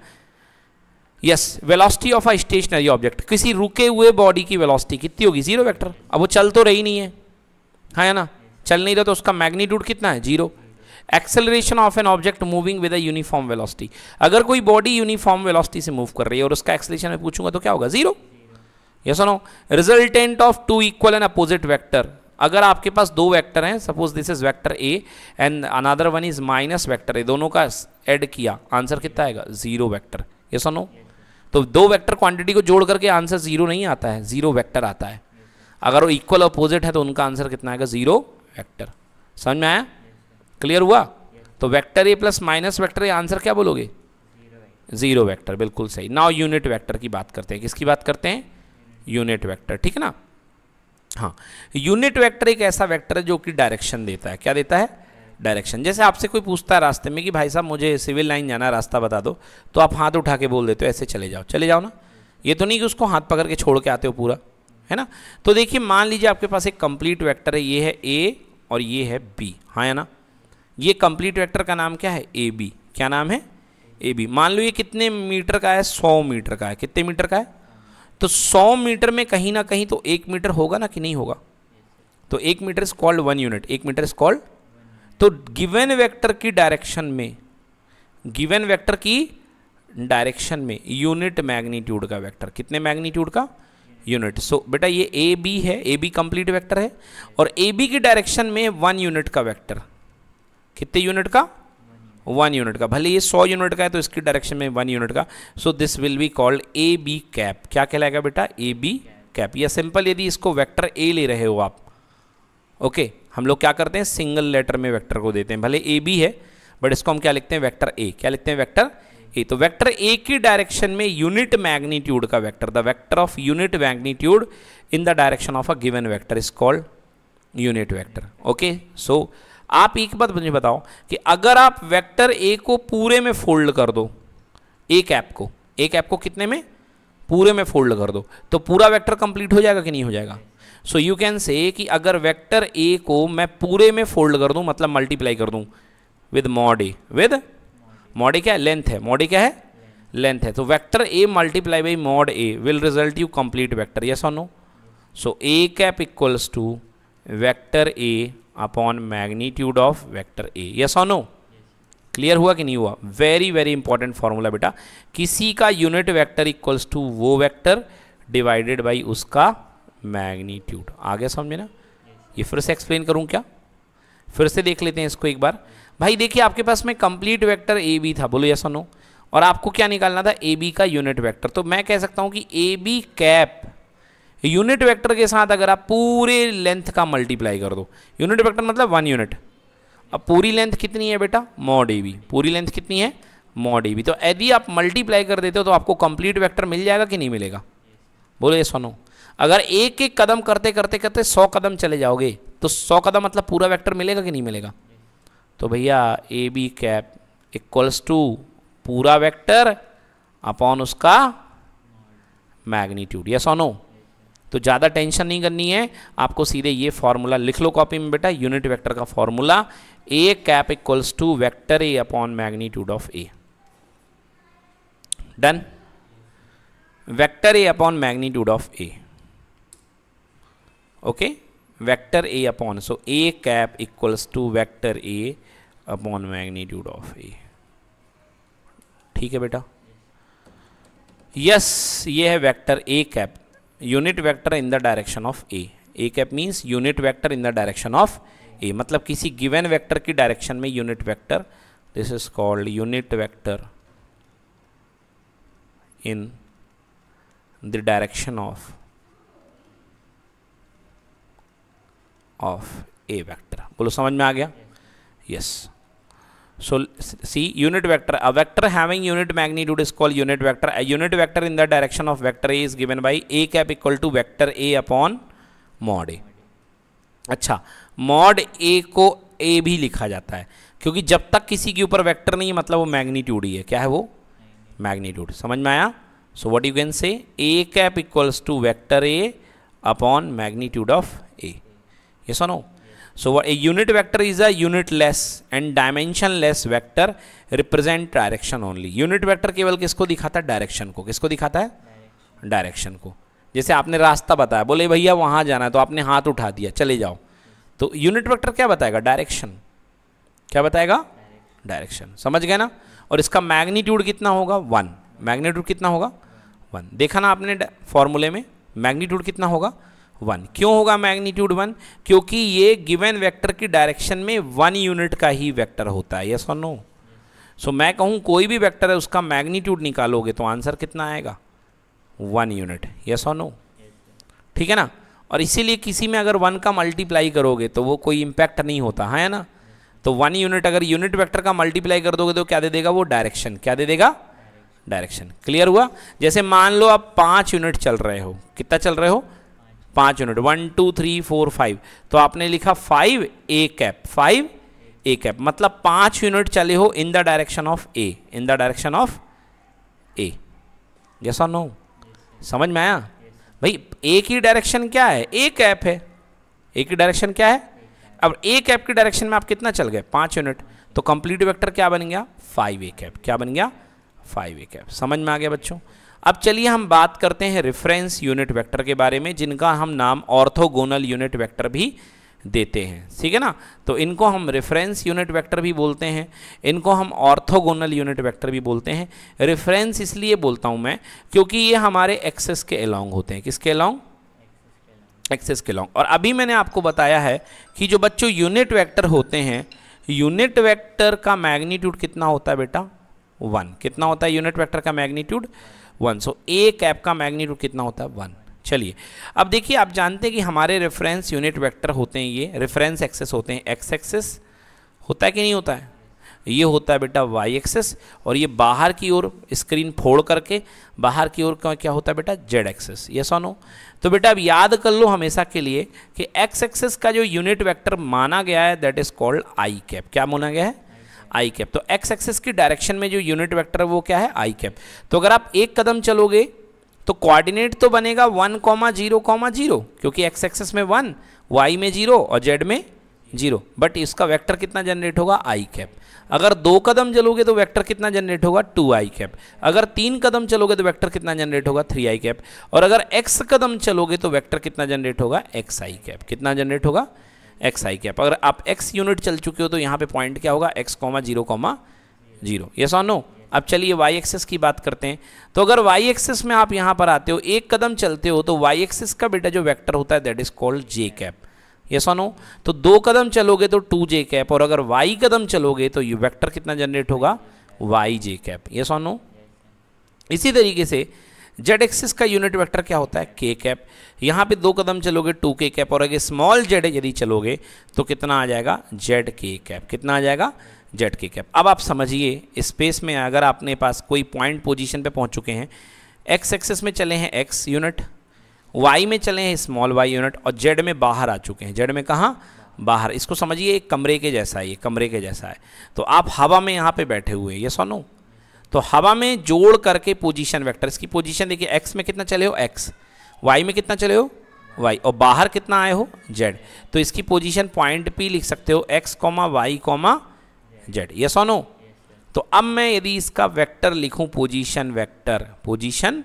yes velocity of a stationary object किसी रुके हुए बॉडी की वेलोसिटी कितनी होगी जीरो वेक्टर अब वो चल तो रही नहीं है हाँ या ना चल नहीं रहा तो उसका मैग्नीट्यूड कितना है zero acceleration of an object moving with a uniform velocity अगर कोई बॉडी यूनिफॉर्म वेलोसिटी से मूव कर रही है और उसका एक्सेलरेशन मैं पूछूंगा तो क्या होगा zero yes no resultant of two equal and opposite vector अगर आपके पास दो वैक्टर हैं suppose this is vector A and another one is minus vector A दोनों का एड किया आंसर कितना आएगा जीरो वैक्टर ये सुनो तो दो वैक्टर क्वांटिटी को जोड़ करके आंसर जीरो नहीं आता है जीरो वैक्टर आता है अगर वो इक्वल अपोजिट है तो उनका आंसर कितना आएगा जीरो वैक्टर समझ में आया क्लियर हुआ तो vector A plus minus vector A answer क्या बोलोगे जीरो वेक्टर बिल्कुल सही नाउ यूनिट वेक्टर की बात करते हैं किसकी बात करते हैं यूनिट वेक्टर ठीक है ना हाँ यूनिट वेक्टर एक ऐसा वेक्टर है जो कि डायरेक्शन देता है क्या देता है डायरेक्शन जैसे आपसे कोई पूछता है रास्ते में कि भाई साहब मुझे सिविल लाइन जाना रास्ता बता दो तो आप हाथ उठा के बोल देते हो ऐसे चले जाओ चले जाओ ना ये तो नहीं कि उसको हाथ पकड़ के छोड़ के आते हो पूरा है ना तो देखिए मान लीजिए आपके पास एक कंप्लीट वैक्टर है ये है ए और ये है बी हाँ है ना ये कंप्लीट वैक्टर का नाम क्या है ए बी क्या नाम है ए बी मान लो ये कितने मीटर का है सौ मीटर का है कितने मीटर का है तो 100 मीटर में कहीं ना कहीं तो एक मीटर होगा ना कि नहीं होगा तो एक meter is called one unit एक मीटर इज कॉल्ड तो गिवन वेक्टर की डायरेक्शन में गिवन वेक्टर की डायरेक्शन में यूनिट मैग्नीट्यूड का वेक्टर कितने मैग्नीट्यूड का यूनिट सो so, बेटा ये ए बी है ए बी कंप्लीट वेक्टर है और ए बी की डायरेक्शन में वन यूनिट का वेक्टर कितने यूनिट का वन यूनिट का भले ये सौ यूनिट का है तो इसकी डायरेक्शन में वन यूनिट का so this will be called A B cap क्या कहलाएगा बेटा ए बी कैप या सिंपल यदि इसको वेक्टर ए ले रहे हो आप ओके okay, हम लोग क्या करते हैं सिंगल लेटर में वेक्टर को देते हैं भले ए बी है बट इसको हम क्या लिखते हैं वैक्टर ए क्या लिखते हैं वैक्टर ए तो वैक्टर ए की डायरेक्शन में यूनिट मैग्नीट्यूड का vector the vector of unit magnitude in the direction of a given vector is called unit vector okay so आप एक बात मुझे बताओ कि अगर आप वेक्टर ए को पूरे में फोल्ड कर दो एक ऐप को एक ऐप को कितने में पूरे में फोल्ड कर दो तो पूरा वेक्टर कंप्लीट हो जाएगा कि नहीं हो जाएगा सो यू कैन से कि अगर वेक्टर ए को मैं पूरे में फोल्ड कर दूं मतलब मल्टीप्लाई कर दूं with mod A with mod A क्या है लेंथ है मॉड ए क्या है लेंथ है तो vector A multiply by mod A will result you complete vector yes or no so A cap equals to vector A upon magnitude of vector A yes और नो क्लियर हुआ कि नहीं हुआ वेरी वेरी इंपॉर्टेंट फॉर्मूला बेटा किसी का यूनिट वेक्टर इक्वल्स टू वो वेक्टर डिवाइडेड बाई उसका मैग्नीट्यूड आ गया समझे ना ये फिर से एक्सप्लेन करूँ क्या फिर से देख लेते हैं इसको एक बार भाई देखिए आपके पास में कंप्लीट वैक्टर ए बी था बोलो यस और नो और आपको क्या निकालना था ए बी का यूनिट वैक्टर तो मैं कह सकता हूँ कि A B cap unit vector के साथ अगर आप पूरे लेंथ का मल्टीप्लाई कर दो यूनिट वेक्टर मतलब वन यूनिट अब पूरी लेंथ कितनी है बेटा मॉड ए बी पूरी लेंथ कितनी है मॉड ए बी तो यदि आप मल्टीप्लाई कर देते हो तो आपको कंप्लीट वेक्टर मिल जाएगा कि नहीं मिलेगा बोलो ये सुनो अगर एक एक कदम करते करते करते सौ कदम चले जाओगे तो सौ कदम मतलब पूरा वेक्टर मिलेगा कि नहीं मिलेगा तो भैया A B cap equals to पूरा वेक्टर अपॉन उसका मैग्नीट्यूड या सोनो तो ज़्यादा टेंशन नहीं करनी है आपको सीधे ये फॉर्मूला लिख लो कॉपी में बेटा यूनिट वेक्टर का formula A cap equals to vector A upon magnitude of A done vector A upon magnitude of A okay vector A upon so A cap equals to vector A upon magnitude of A ठीक है बेटा यस yes, ये है vector A cap unit vector in the direction of A A cap means unit vector in the direction of A मतलब किसी गिवन वेक्टर की डायरेक्शन में unit vector this is called unit vector in the direction of of A vector बोलो समझ में आ गया yes yes. So see unit vector, a vector having unit magnitude is called unit vector. A unit vector in the direction of vector A is given by A cap equal to vector A upon mod A. अच्छा मॉड ए को ए भी लिखा जाता है क्योंकि जब तक किसी के ऊपर वेक्टर नहीं है मतलब वो मैग्नीट्यूड ही है क्या है वो मैग्नीट्यूड समझ में आया so what you can say A cap equals to vector A upon magnitude of A ये सुनो So what a unit vector is a unitless and dimensionless vector represent direction only. Unit vector केवल किसको दिखाता है डायरेक्शन को किसको दिखाता है डायरेक्शन को जैसे आपने रास्ता बताया बोले भैया वहाँ जाना है तो आपने हाथ उठा दिया चले जाओ तो यूनिट वेक्टर क्या बताएगा डायरेक्शन क्या बताएगा डायरेक्शन समझ गए ना और इसका मैग्नीट्यूड कितना होगा वन मैग्नीट्यूड कितना होगा वन देखा ना आपने फॉर्मूले में मैग्नीट्यूड कितना होगा वन क्यों होगा मैग्नीट्यूड वन क्योंकि ये गिवन वेक्टर की डायरेक्शन में वन यूनिट का ही वेक्टर होता है यस और नो सो मैं कहूँ कोई भी वेक्टर है उसका मैग्नीट्यूड निकालोगे तो आंसर कितना आएगा वन यूनिट यस और नो ठीक है ना और इसीलिए किसी में अगर वन का मल्टीप्लाई करोगे तो वो कोई इम्पैक्ट नहीं होता है हाँ ना तो वन यूनिट अगर यूनिट वेक्टर का मल्टीप्लाई कर दोगे तो क्या दे देगा वो डायरेक्शन क्या दे देगा डायरेक्शन क्लियर हुआ जैसे मान लो आप पाँच यूनिट चल रहे हो कितना चल रहे हो पांच unit one two three four five तो आपने लिखा five A cap five A cap मतलब पांच यूनिट चले हो in the direction of A in the direction of A जैसा नो समझ में आया भाई ए की डायरेक्शन क्या है ए कैप है ए की डायरेक्शन क्या है अब ए कैप की डायरेक्शन में आप कितना चल गए पांच यूनिट तो कंप्लीट वेक्टर क्या बन गया फाइव ए कैप क्या बन गया फाइव ए कैप समझ में आ गया बच्चों अब चलिए हम बात करते हैं रेफरेंस यूनिट वेक्टर के बारे में जिनका हम नाम ऑर्थोगोनल यूनिट वेक्टर भी देते हैं ठीक है ना तो इनको हम रेफरेंस यूनिट वेक्टर भी बोलते हैं इनको हम ऑर्थोगोनल यूनिट वेक्टर भी बोलते हैं रेफरेंस इसलिए बोलता हूँ मैं क्योंकि ये हमारे एक्सेस के अलॉन्ग होते हैं किसके अलॉन्ग एक्सेस के अलॉन्ग और अभी मैंने आपको बताया है कि जो बच्चों यूनिट वैक्टर होते हैं यूनिट वैक्टर का मैग्नीट्यूड कितना होता है बेटा वन कितना होता है यूनिट वैक्टर का magnitude one so A cap का मैग्नीट्यूड कितना होता है वन चलिए अब देखिए आप जानते हैं कि हमारे रेफरेंस यूनिट वेक्टर होते हैं ये रेफरेंस एक्सेस होते हैं एक्स एक्सेस होता है कि नहीं होता है ये होता है बेटा वाई एक्सेस और ये बाहर की ओर स्क्रीन फोड़ करके बाहर की ओर क्या होता है बेटा जेड एक्सेस ये सोनो तो बेटा अब याद कर लो हमेशा के लिए कि एक्स एक्सेस का जो यूनिट वेक्टर माना गया है that is called I cap क्या माना गया है आई कैप तो एक्स एक्सेस की डायरेक्शन में जो यूनिट वेक्टर है वो क्या है आई कैप तो अगर आप एक कदम चलोगे तो कोऑर्डिनेट तो बनेगा one comma zero comma zero क्योंकि एक्स एक्सेस में वन वाई में जीरो और जेड में जीरो बट इसका वेक्टर कितना जनरेट होगा आई कैप अगर दो कदम चलोगे तो वेक्टर कितना जनरेट होगा टू आई कैप अगर तीन कदम चलोगे तो वेक्टर कितना जनरेट होगा थ्री आई कैप और अगर एक्स कदम चलोगे तो वेक्टर कितना जनरेट होगा एक्स आई कैप कितना जनरेट होगा एक्स आई कैप अगर आप एक्स यूनिट चल चुके हो तो यहाँ पे पॉइंट क्या होगा X comma zero comma zero ये सो नो अब चलिए वाई एक्सेस की बात करते हैं तो अगर वाई एक्सेस में आप यहाँ पर आते हो एक कदम चलते हो तो वाई एक्सेस का बेटा जो वैक्टर होता है that is called J cap ये सोनो नो तो दो कदम चलोगे तो टू जे कैप और अगर वाई कदम चलोगे तो ये वैक्टर कितना जनरेट होगा वाई जे कैप ये सोनो नो इसी तरीके से जेड एक्सिस का यूनिट वेक्टर क्या होता है के कैप यहाँ पे दो कदम चलोगे टू के कैप और अगर स्मॉल जेड यदि चलोगे तो कितना आ जाएगा जेड के कैप कितना आ जाएगा जेड के कैप अब आप समझिए स्पेस में अगर आपने पास कोई पॉइंट पोजिशन पर पहुँच चुके हैं एक्स एक्सेस में चले हैं एक्स यूनिट वाई में चले हैं स्मॉल वाई यूनिट और जेड में बाहर आ चुके हैं जेड में कहाँ बाहर इसको समझिए एक कमरे के जैसा है ये कमरे के जैसा है तो आप हवा में यहाँ पे बैठे हुए हैं ये सोनो तो हवा में जोड़ करके पोजीशन वेक्टर इसकी पोजीशन देखिए एक्स में कितना चले हो एक्स वाई में कितना चले हो वाई और बाहर कितना आए हो जेड तो इसकी पोजीशन पॉइंट पी लिख सकते हो X comma Y comma Z yes और नो तो अब मैं यदि इसका वेक्टर लिखूं पोजीशन वेक्टर पोजीशन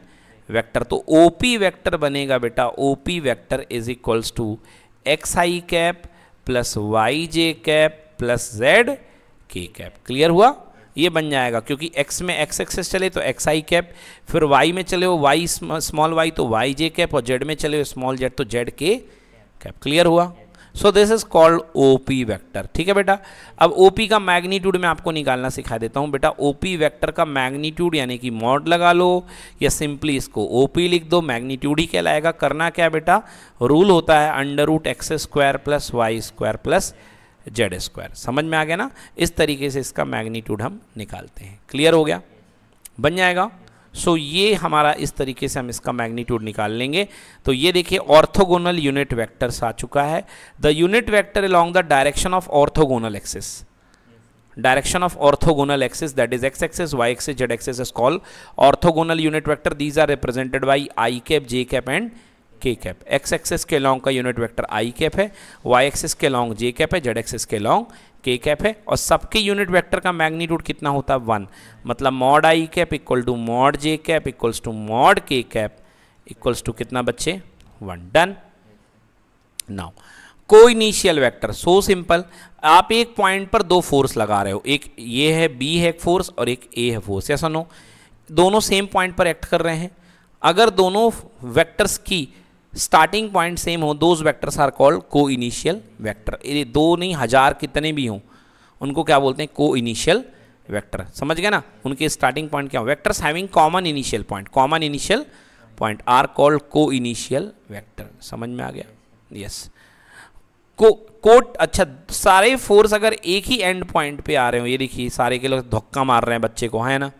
वेक्टर तो ओपी वेक्टर बनेगा बेटा OP vector is equals to X I cap plus Y J cap plus Z K cap clear हुआ ये बन जाएगा क्योंकि x में x एक्सेस चले तो एक्स आई कैप फिर y में चले हो y स्मॉल y तो वाई जे कैप और z में चले हो स्मॉल z तो z के कैप क्लियर हुआ so this is called O P vector ठीक है बेटा अब ओ पी का मैग्नीट्यूड मैं आपको निकालना सिखा देता हूँ बेटा ओ पी वैक्टर का मैग्नीट्यूड यानी कि मॉड लगा लो या सिंपली इसको ओ पी लिख दो मैग्नीट्यूड ही कहलाएगा करना क्या बेटा रूल होता है under root X square plus Y square plus Z square समझ में आ गया ना इस तरीके से इसका मैग्नीट्यूड हम निकालते हैं क्लियर हो गया बन जाएगा सो so, ये हमारा इस तरीके से हम इसका मैग्नीट्यूड निकाल लेंगे तो ये देखिए ऑर्थोगोनल यूनिट वेक्टर्स आ चुका है the unit vector along the direction of orthogonal axis direction of orthogonal axis that is X axis Y axis Z axis is call orthogonal unit vector these are represented by I cap J cap and K cap X axis के लॉन्ग का यूनिट वेक्टर आई कैप है वाई एक्सेस के लॉन्ग जे कैप है जेड एक्सेस के लॉन्ग के कैप है और सबके यूनिट वेक्टर का मैग्नीट्यूड कितना होता है वन मतलब mod I cap equal to mod J cap equals to mod K cap equals to कितना बच्चे वन डन नाउ को इनिशियल वैक्टर सो सिंपल आप एक पॉइंट पर दो फोर्स लगा रहे हो एक ये है बी है एक फोर्स और एक ए है फोर्स या सुनो दोनों सेम पॉइंट पर एक्ट कर रहे हैं अगर दोनों वेक्टर्स की स्टार्टिंग पॉइंट सेम हो दोज वैक्टर्स आर कॉल्ड को इनिशियल वैक्टर ये दो नहीं हज़ार कितने भी हों उनको क्या बोलते हैं को इनिशियल वैक्टर समझ गए ना उनके स्टार्टिंग पॉइंट क्या हो vectors having common initial point common initial point are called को इनिशियल वैक्टर समझ में आ गया यस yes. को कोट अच्छा सारे फोर्स अगर एक ही एंड पॉइंट पे आ रहे हो ये देखिए सारे के लोग धक्का मार रहे हैं बच्चे को है ना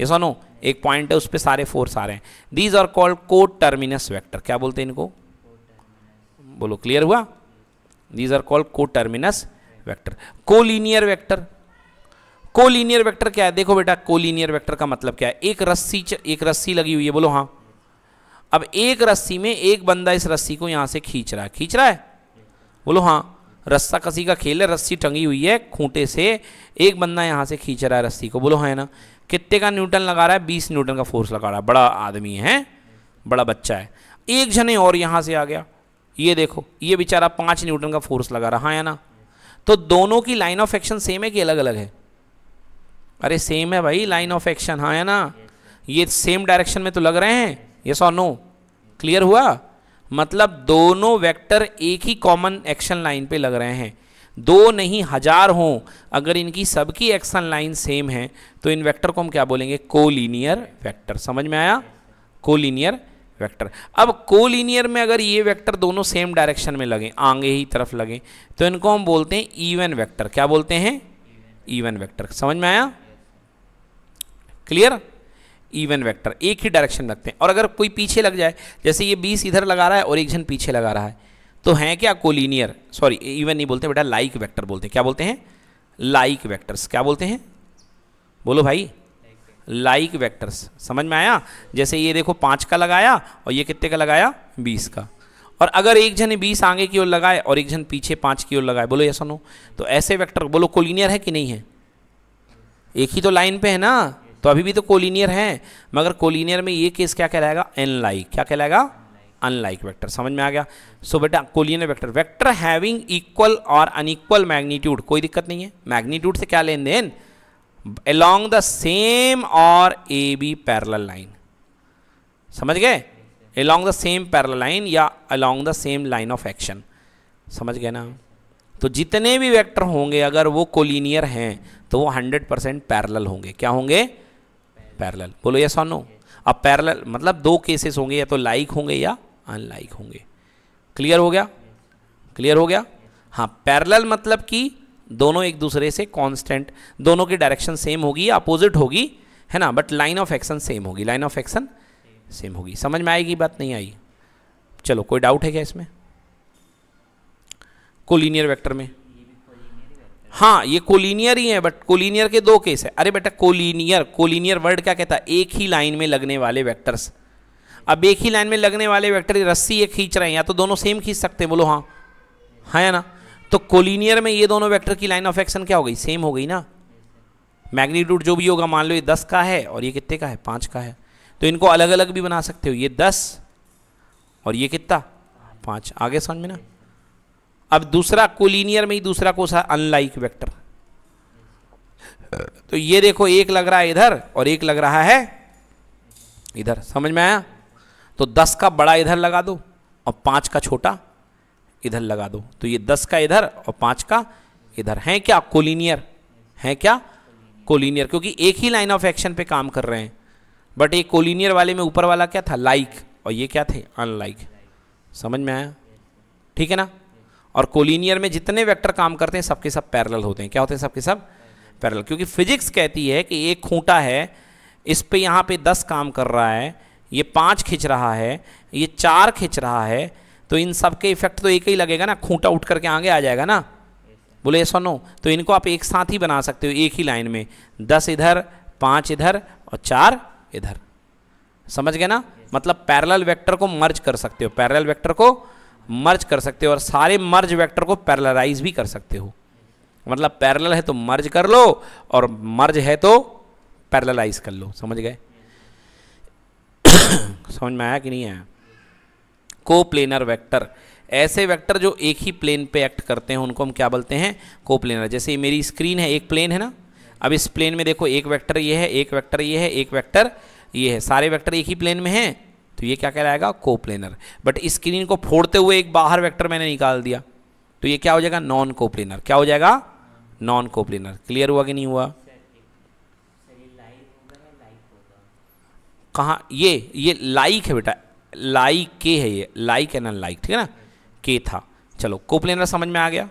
ये सुनो एक पॉइंट है उस पर सारे फोर्स आ रहे हैं दीज आर कॉल्ड को टर्मिनस वैक्टर क्या बोलते हैं इनको बोलो क्लियर हुआ दीज आर कॉल्ड को terminus vector collinear vector collinear vector क्या है देखो बेटा कोलिनियर वैक्टर का मतलब क्या है एक रस्सी एक रस्सी लगी हुई है बोलो हाँ अब एक रस्सी में एक बंदा इस रस्सी को यहां से खींच रहा है खींच रहा है बोलो हाँ रस्सा कसी का खेल है रस्सी टंगी हुई है खूंटे से एक बंदा यहाँ से खींच रहा है रस्सी को बोलो हाँ, है ना कितने का न्यूटन लगा रहा है बीस न्यूटन का फोर्स लगा रहा है बड़ा आदमी है बड़ा बच्चा है एक जने और यहाँ से आ गया ये देखो ये बेचारा पाँच न्यूटन का फोर्स लगा रहा हाँ, है ना तो दोनों की लाइन ऑफ एक्शन सेम है कि अलग अलग है अरे सेम है भाई लाइन ऑफ एक्शन हाँ है ना ये सेम डायरेक्शन में तो लग रहे हैं ये सो नो क्लियर हुआ मतलब दोनों वेक्टर एक ही कॉमन एक्शन लाइन पे लग रहे हैं दो नहीं हजार हों अगर इनकी सबकी एक्शन लाइन सेम है तो इन वेक्टर को हम क्या बोलेंगे कोलिनियर वेक्टर समझ में आया कोलिनियर वेक्टर अब कोलिनियर में अगर ये वेक्टर दोनों सेम डायरेक्शन में लगें आगे ही तरफ लगें तो इनको हम बोलते हैं ईवन वैक्टर क्या बोलते हैं ईवन वैक्टर समझ में आया क्लियर इवन वेक्टर एक ही डायरेक्शन लगते हैं और अगर कोई पीछे लग जाए जैसे ये बीस इधर लगा रहा है और एक जन पीछे लगा रहा है तो हैं क्या कोलिनियर सॉरी इवन नहीं बोलते बेटा लाइक वैक्टर बोलते हैं क्या बोलते हैं लाइक वैक्टर्स क्या बोलते हैं बोलो भाई लाइक वेक्टर्स समझ में आया जैसे ये देखो पाँच का लगाया और ये कितने का लगाया बीस का और अगर एक जन बीस आगे की ओर लगाए और एक जन पीछे पाँच की ओर लगाए बोलो यस नो तो ऐसे वेक्टर बोलो कोलिनियर है कि नहीं है एक ही तो लाइन पे है ना तो अभी भी तो कोलिनियर हैं मगर कोलिनियर में ये केस क्या कहलाएगा एनलाइक क्या कहलाएगा अनलाइक वेक्टर समझ में आ गया सो बेटा collinear vector vector having equal और अनइक्वल मैग्नीट्यूड कोई दिक्कत नहीं है मैग्नीट्यूड से क्या लेन देन द सेम और ए बी पैरल लाइन समझ गए along the same parallel line या along the same line of action समझ गए ना तो जितने भी वेक्टर होंगे अगर वो कोलिनियर हैं तो वो 100% पैरेलल होंगे क्या होंगे पैरेलल बोलो यस और नो अब पैरेलल मतलब दो केसेस होंगे या तो लाइक होंगे या अनलाइक होंगे क्लियर हो गया क्लियर हो गया हाँ पैरेलल मतलब कि दोनों एक दूसरे से कांस्टेंट दोनों की डायरेक्शन सेम होगी या अपोजिट होगी है ना but line of action same होगी लाइन ऑफ एक्शन सेम होगी समझ में आएगी बात नहीं आई चलो कोई डाउट है क्या इसमें कोलिनियर वेक्टर में हाँ ये कोलिनियर ही है बट कोलिनियर के दो केस है अरे बेटा कोलिनियर कोलिनियर वर्ड क्या कहता है एक ही लाइन में लगने वाले वैक्टर्स अब एक ही लाइन में लगने वाले वैक्टर रस्सी ये खींच रहे हैं या तो दोनों सेम खींच सकते हैं बोलो हाँ हाँ या ना तो कोलिनियर में ये दोनों वैक्टर की लाइन ऑफ एक्शन क्या हो गई सेम हो गई ना मैग्नीट्यूड जो भी होगा मान लो ये दस का है और ये कितने का है पाँच का है तो इनको अलग अलग भी बना सकते हो ये दस और ये कितना पाँच आगे समझ में ना अब दूसरा कोलिनियर में ही दूसरा कोस है अनलाइक वेक्टर तो ये देखो एक लग रहा है इधर और एक लग रहा है इधर समझ में आया तो दस का बड़ा इधर लगा दो और पांच का छोटा इधर लगा दो तो ये दस का इधर और पांच का इधर है क्या कोलिनियर है क्या कोलिनियर क्योंकि एक ही लाइन ऑफ एक्शन पे काम कर रहे हैं बट ये कोलिनियर वाले में ऊपर वाला क्या था लाइक like, और ये क्या थे अनलाइक समझ में आया ठीक है ना और कोलिनियर में जितने वेक्टर काम करते हैं सबके सब पैरेलल होते हैं क्या होते हैं सबके सब पैरेलल क्योंकि फिजिक्स कहती है कि एक खूंटा है इस पे यहाँ पे दस काम कर रहा है ये पाँच खींच रहा है ये चार खींच रहा है तो इन सब के इफेक्ट तो एक ही लगेगा ना खूंटा उठ करके आगे आ जाएगा ना बोले ऐसा नो तो इनको आप एक साथ ही बना सकते हो एक ही लाइन में दस इधर पाँच इधर और चार इधर समझ गए ना मतलब पैरेलल वेक्टर को मर्ज कर सकते हो पैरेलल वेक्टर को मर्ज कर सकते हो और सारे मर्ज वेक्टर को पैरलराइज भी कर सकते हो मतलब पैरल है तो मर्ज कर लो और मर्ज है तो पैरलाइज कर लो समझ गए समझ में आया कि नहीं आया को प्लेनर वैक्टर ऐसे वेक्टर जो एक ही प्लेन पे एक्ट करते हैं उनको हम क्या बोलते हैं को प्लेनर जैसे मेरी स्क्रीन है एक प्लेन है ना अब इस प्लेन में देखो एक वेक्टर ये है एक वेक्टर ये है एक वेक्टर ये है सारे वेक्टर एक ही प्लेन में हैं तो ये क्या कहलाएगा कोप्लेनर बट स्क्रीन को फोड़ते हुए एक बाहर वेक्टर मैंने निकाल दिया तो ये क्या हो जाएगा नॉन कोप्लेनर क्या हो जाएगा नॉन कोप्लेनर क्लियर हुआ कि नहीं हुआ कहाँ ये ये लाइक है बेटा लाइक के है ये लाइक एंड अनलाइक ठीक है ना के था चलो कोप्लेनर समझ में आ गया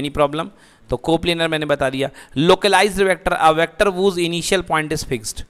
एनी प्रॉब्लम तो कोप्लेनर मैंने बता दिया localized vector a vector whose initial point is fixed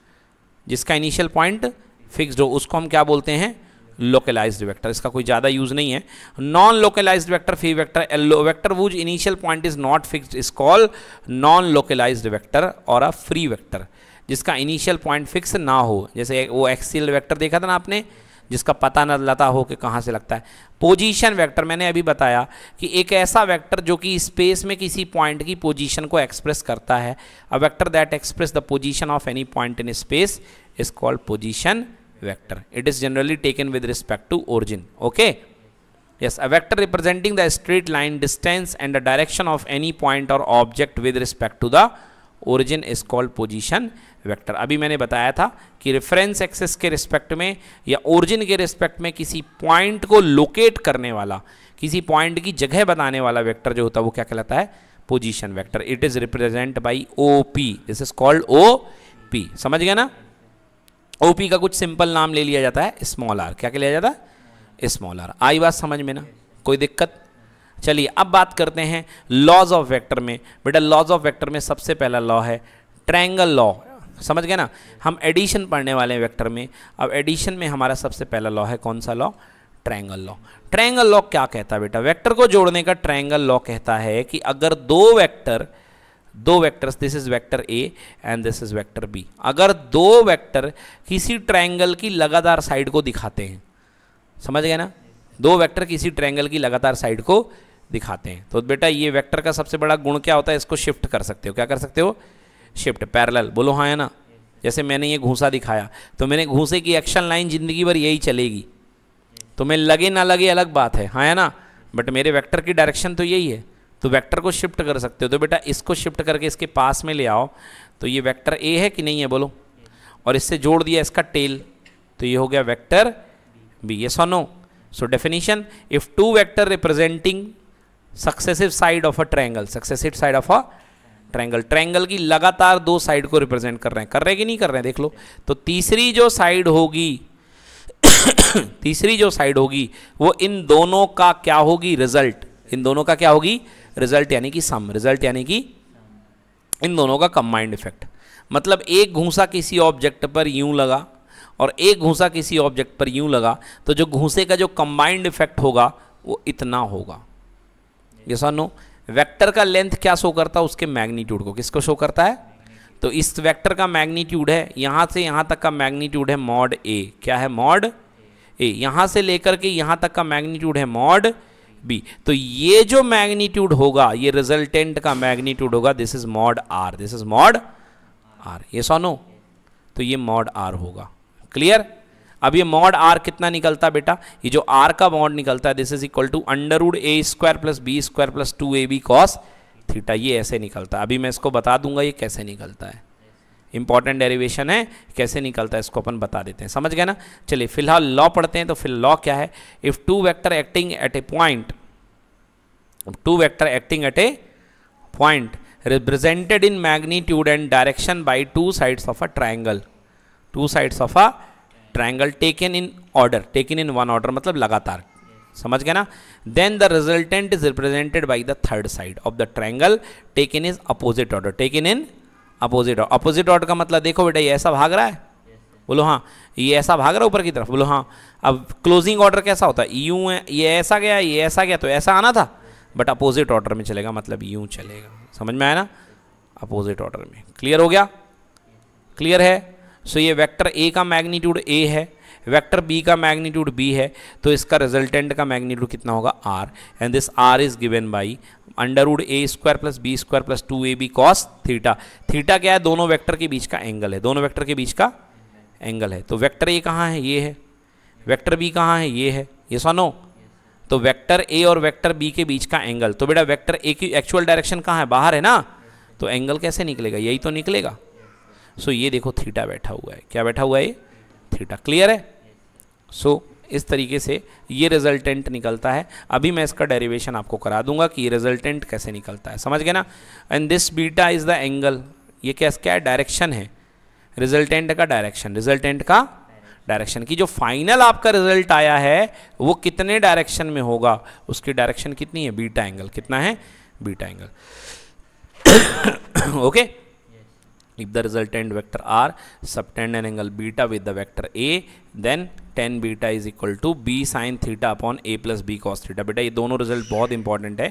जिसका इनिशियल पॉइंट फिक्स्ड हो उसको हम क्या बोलते हैं लोकलाइज्ड वेक्टर इसका कोई ज़्यादा यूज़ नहीं है non localized vector free vector vector whose initial point is not fixed is call non localized vector और अ फ्री वेक्टर जिसका इनिशियल पॉइंट फिक्स ना हो जैसे वो एक्सियल वेक्टर देखा था ना आपने जिसका पता न लता हो कि कहाँ से लगता है पोजीशन वेक्टर मैंने अभी बताया कि एक ऐसा वेक्टर जो कि स्पेस में किसी पॉइंट की पोजीशन को एक्सप्रेस करता है a vector that express the position of any point in space is called position vector. It is generally taken with respect to origin. Okay. Yes, a vector representing the straight line distance and the direction of any point or object with respect to the origin is called position vector. अभी मैंने बताया था कि रेफरेंस एक्सेस के रिस्पेक्ट में या ओरिजिन के रिस्पेक्ट में किसी पॉइंट को लोकेट करने वाला किसी पॉइंट की जगह बताने वाला वेक्टर जो होता है वो क्या कहलाता है position vector it is represent by O P this is called O P समझ गया ना ओपी का कुछ सिंपल नाम ले लिया जाता है स्मॉल आर क्या लिया जाता है स्मॉल आर आई बात समझ में ना कोई दिक्कत चलिए अब बात करते हैं लॉज ऑफ वेक्टर में बेटा लॉज ऑफ वेक्टर में सबसे पहला लॉ है ट्रैंगल लॉ समझ गए ना हम एडिशन पढ़ने वाले हैं वेक्टर में अब एडिशन में हमारा सबसे पहला लॉ है कौन सा law triangle law triangle law क्या कहता है बेटा वेक्टर को जोड़ने का ट्रायंगल लॉ कहता है कि अगर दो वैक्टर दो vectors this is vector A and this is vector B अगर दो वेक्टर किसी ट्रायंगल की लगातार साइड को दिखाते हैं समझ गए ना दो वेक्टर किसी ट्रायंगल की लगातार साइड को दिखाते हैं तो बेटा ये वेक्टर का सबसे बड़ा गुण क्या होता है इसको शिफ्ट कर सकते हो क्या कर सकते हो शिफ्ट पैरेलल बोलो हाँ है ना जैसे मैंने ये घूसा दिखाया तो मैंने घूसे की एक्शन लाइन जिंदगी भर यही चलेगी तो मैं लगे ना लगे अलग बात है हाँ है ना बट मेरे वेक्टर की डायरेक्शन तो यही है तो वेक्टर को शिफ्ट कर सकते हो तो बेटा इसको शिफ्ट करके इसके पास में ले आओ तो ये वेक्टर ए है कि नहीं है बोलो और इससे जोड़ दिया इसका टेल तो ये हो गया वेक्टर बी ये सोनो so definition if two vector representing successive side of a triangle successive side of a triangle triangle की लगातार दो साइड को रिप्रेजेंट कर रहे हैं कर रहे हैं कि नहीं कर रहे हैं देख लो तो तीसरी जो साइड होगी तीसरी जो साइड होगी वो इन दोनों का क्या होगी रिजल्ट इन दोनों का क्या होगी रिजल्ट यानी कि सम रिजल्ट यानी कि इन दोनों का कंबाइंड इफेक्ट मतलब एक घूसा किसी ऑब्जेक्ट पर यूं लगा और एक घूसा किसी ऑब्जेक्ट पर यूं लगा तो जो घूसे का जो कंबाइंड इफेक्ट होगा वो इतना होगा जैसा नो वेक्टर का लेंथ क्या शो करता है उसके मैग्नीट्यूड को किसको शो करता है तो इस वेक्टर का मैग्नीट्यूड है यहाँ से यहाँ तक का मैग्नीट्यूड है मॉड ए क्या है मॉड ए यहाँ से लेकर के यहाँ तक का मैग्नीट्यूड है मॉड बी तो ये जो मैग्नीट्यूड होगा ये रिजल्टेंट का मैग्नीट्यूड होगा this is mod R this is mod R ये सोनो तो ये मॉड आर होगा क्लियर अब ये मॉड आर कितना निकलता बेटा ये जो आर का मॉड निकलता है this is equal to under A square plus B square plus two A B cos theta ये ऐसे निकलता है अभी मैं इसको बता दूंगा ये कैसे निकलता है इंपॉर्टेंट डेरिवेशन है कैसे निकलता है इसको अपन बता देते हैं समझ गए ना चलिए फिलहाल लॉ पढ़ते हैं तो फिर लॉ क्या है if two vector acting at a point two vector acting at a point represented in magnitude and direction by two sides of a triangle two sides of a triangle taken in order taken in one order मतलब लगातार समझ गए ना then the resultant is represented by the third side of the triangle taken is opposite order taken in opposite dot opposite dot का मतलब देखो बेटा ये ऐसा भाग रहा है बोलो हाँ ये ऐसा भाग रहा है ऊपर की तरफ बोलो हाँ अब क्लोजिंग ऑर्डर कैसा होता है यूँ ये ऐसा गया ये ऐसा गया तो ऐसा आना था बट अपोजिट ऑर्डर में चलेगा मतलब यूँ चलेगा समझ में आया ना अपोजिट ऑर्डर में क्लियर हो गया क्लियर है सो ये वेक्टर ए का मैग्नीट्यूड ए है वेक्टर बी का मैग्नीट्यूड बी है तो इसका रिजल्टेंट का मैग्नीट्यूड कितना होगा R and this R is given by under root A square plus B square plus two A B cos theta theta क्या है दोनों वेक्टर के बीच का एंगल है दोनों वेक्टर के बीच का एंगल है तो वेक्टर ए कहाँ है ये है वेक्टर बी कहाँ है ये है ये सो तो वेक्टर ए और वेक्टर बी के बीच का एंगल तो बेटा वेक्टर ए की एक्चुअल डायरेक्शन कहाँ है बाहर है ना तो एंगल कैसे निकलेगा यही तो निकलेगा सो ये देखो थीटा बैठा हुआ है क्या बैठा हुआ है ये थीटा क्लियर है सो so, इस तरीके से ये रिजल्टेंट निकलता है अभी मैं इसका डेरिवेशन आपको करा दूंगा कि ये रिजल्टेंट कैसे निकलता है समझ गए ना and this beta is the angle ये क्या क्या है डायरेक्शन है रिजल्टेंट का डायरेक्शन रिजल्टेंट का डायरेक्शन की जो फाइनल आपका रिजल्ट आया है वो कितने डायरेक्शन में होगा उसकी डायरेक्शन कितनी है बीटा एंगल कितना है beta angle okay okay? if the resultant vector r subtend an angle beta with the vector a then tan beta is equal to b sin theta upon a plus B cos theta बेटा ये दोनों रिजल्ट बहुत इंपॉर्टेंट है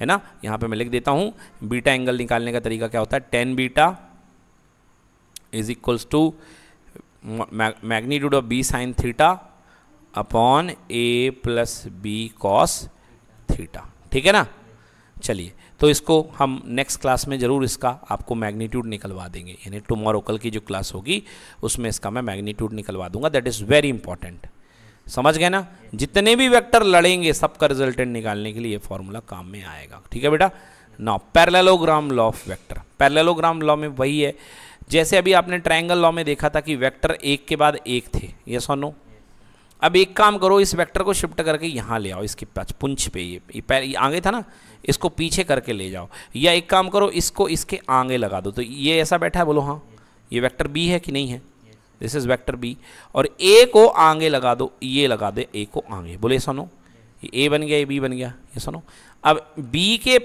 है ना यहाँ पे मैं लिख देता हूँ बीटा एंगल निकालने का तरीका क्या होता है tan beta is equals to magnitude of B sine theta upon A plus B cos theta ठीक है ना चलिए तो इसको हम नेक्स्ट क्लास में ज़रूर इसका आपको मैग्नीट्यूड निकलवा देंगे यानी टुमारो कल की जो क्लास होगी उसमें इसका मैं मैग्नीट्यूड निकलवा दूंगा दैट इज़ वेरी इंपॉर्टेंट समझ गए ना जितने भी वेक्टर लड़ेंगे सबका रिजल्टेंट निकालने के लिए ये फॉर्मूला काम में आएगा ठीक है बेटा ना parallelogram law of vector parallelogram law में वही है जैसे अभी आपने ट्राइंगल लॉ में देखा था कि वैक्टर एक के बाद एक थे ये सोनो अब एक काम करो इस वेक्टर को शिफ्ट करके यहाँ ले आओ इसके पुंछ पे ये, ये आगे था ना इसको पीछे करके ले जाओ या एक काम करो इसको इसके आगे लगा दो तो ये ऐसा बैठा है बोलो हाँ ये वेक्टर बी है कि नहीं है दिस इज़ वेक्टर बी और ए को आगे लगा दो ये लगा दे ए को आगे बोले सुनो ये ए बन गया ये बी बन गया ये सुनो अब बी के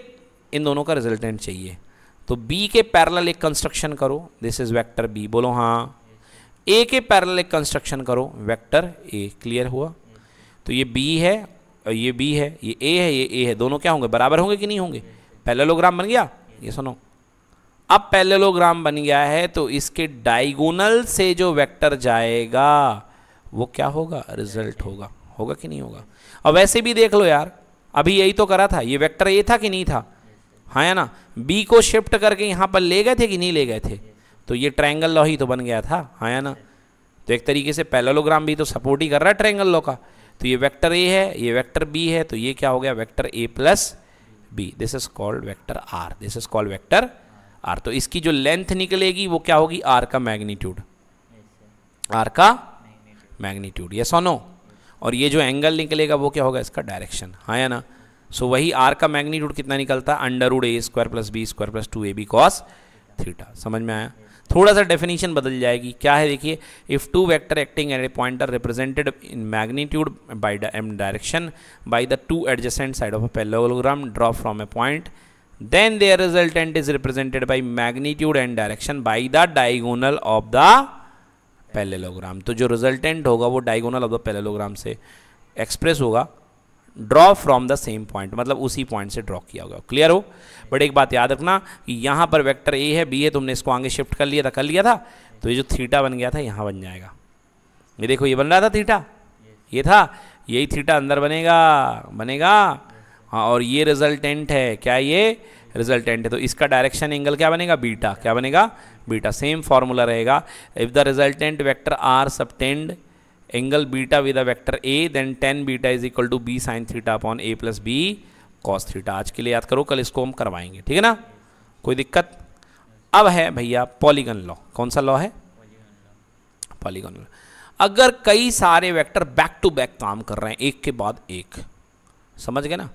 इन दोनों का रिजल्टेंट चाहिए तो बी के पैरेलल एक कंस्ट्रक्शन करो दिस इज़ वेक्टर बी बोलो हाँ ए के पैरल एक कंस्ट्रक्शन करो वेक्टर ए क्लियर हुआ तो ये बी है और ये बी है ये ए है ये ए है दोनों क्या होंगे बराबर होंगे कि नहीं होंगे पैरेललोग्राम बन गया ये सुनो अब ग्राम बन गया है तो इसके डायगोनल से जो वेक्टर जाएगा वो क्या होगा रिजल्ट होगा होगा कि नहीं होगा और वैसे भी देख लो यार अभी यही तो करा था ये वेक्टर ए था कि नहीं था हाँ या ना बी को शिफ्ट करके यहाँ पर ले गए थे कि नहीं ले गए थे तो ये ट्रायंगल लॉ ही तो बन गया था आया हाँ ना तो एक तरीके से पैलोलोग्राम भी तो सपोर्ट ही कर रहा है ट्रायंगल लॉ का तो ये वेक्टर ए है ये वेक्टर बी है तो ये क्या हो गया vector A plus B this is called vector R this is called vector R तो इसकी जो लेंथ निकलेगी वो क्या होगी आर का मैग्नीट्यूड आर का मैग्नीट्यूड ये सोनो और ये जो एंगल निकलेगा वो क्या होगा इसका डायरेक्शन हाँ या ना सो so, वही आर का मैग्नीट्यूड कितना निकलता है under root A square plus B square plus two A B cos theta समझ में आया थोड़ा सा डेफिनेशन बदल जाएगी क्या है देखिए if two vector acting at a point are represented in magnitude by the and direction by the two adjacent side of a parallelogram draw from a point then their resultant is represented by magnitude and direction by the diagonal of the parallelogram तो जो रिजल्टेंट होगा वो डाइगोनल ऑफ द पेलेलोग्राम से एक्सप्रेस होगा draw from the same point मतलब उसी पॉइंट से ड्रॉ किया होगा क्लियर हो बट एक बात याद रखना कि यहाँ पर वेक्टर ए है बी है तुमने इसको आगे शिफ्ट कर लिया था कर लिया था तो ये जो थीटा बन गया था यहाँ बन जाएगा ये देखो ये बन रहा था थीटा ये था यही थीटा अंदर बनेगा बनेगा हाँ और ये रिजल्टेंट है क्या ये रिजल्टेंट है तो इसका डायरेक्शन एंगल क्या बनेगा बीटा क्या बनेगा बीटा सेम फार्मूला रहेगा if the resultant vector R subtend angle beta with a vector A then tan beta is equal to B sine theta upon A plus B cos theta आज के लिए याद करो कल इसको हम करवाएंगे ठीक है ना कोई दिक्कत अब है भैया पॉलीगन लॉ कौन सा लॉ है पॉलीगन लॉ अगर कई सारे वेक्टर बैक टू बैक काम कर रहे हैं एक के बाद एक समझ गए ना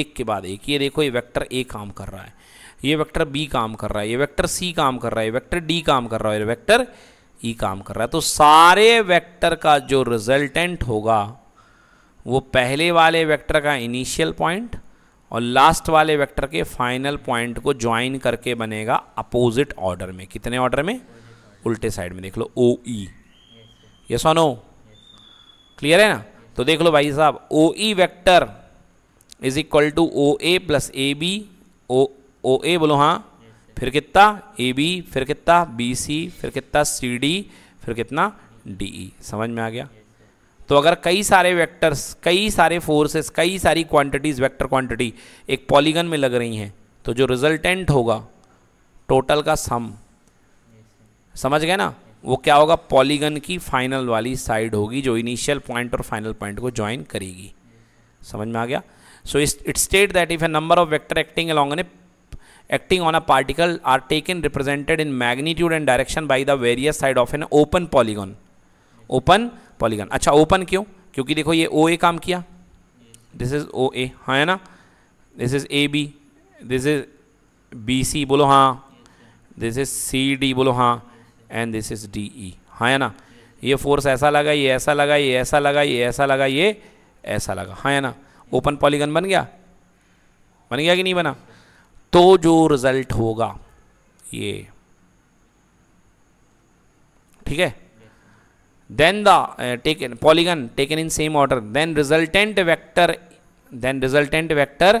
एक के बाद एक ये देखो ये वेक्टर ए काम कर रहा है ये वेक्टर बी काम कर रहा है ये वेक्टर सी काम कर रहा है वेक्टर डी काम कर रहा है वेक्टर ई e काम कर रहा है तो सारे वेक्टर का जो रिजल्टेंट होगा वो पहले वाले वेक्टर का इनिशियल पॉइंट और लास्ट वाले वेक्टर के फाइनल पॉइंट को ज्वाइन करके बनेगा अपोजिट ऑर्डर में कितने ऑर्डर में उल्टे साइड में देख लो ओ ई ये और नो क्लियर है ना तो देख लो भाई साहब O E vector is equal to O A plus A B O O A बोलो हाँ फिर कितना ए बी फिर कितना बी सी फिर कितना सी डी फिर कितना डी ई e। समझ में आ गया तो अगर कई सारे वेक्टर्स कई सारे फोर्सेस कई सारी क्वांटिटीज़ वेक्टर क्वांटिटी एक पॉलीगन में लग रही हैं तो जो रिजल्टेंट होगा टोटल का सम समझ गए ना वो क्या होगा पॉलीगन की फाइनल वाली साइड होगी जो इनिशियल पॉइंट और फाइनल पॉइंट को ज्वाइन करेगी समझ में आ गया so it state that if a number of vector acting along an acting on a particle are taken represented in magnitude and direction by the various side of an open polygon open polygon अच्छा ओपन क्यों क्योंकि देखो ये ओ ए काम किया दिस इज़ ओ ए हाँ है ना this is A B this is B C बोलो हाँ दिस इज़ सी डी बोलो हाँ and this is D E हाँ है ना ये फोर्स ऐसा लगा ये ऐसा लगा ये ऐसा लगा ये ऐसा लगा ये ऐसा लगा हाँ है ना ओपन पॉलीगन बन गया बन गया कि नहीं बना तो जो रिज़ल्ट होगा ये ठीक है then the uh, taken polygon taken in same order then resultant vector then resultant vector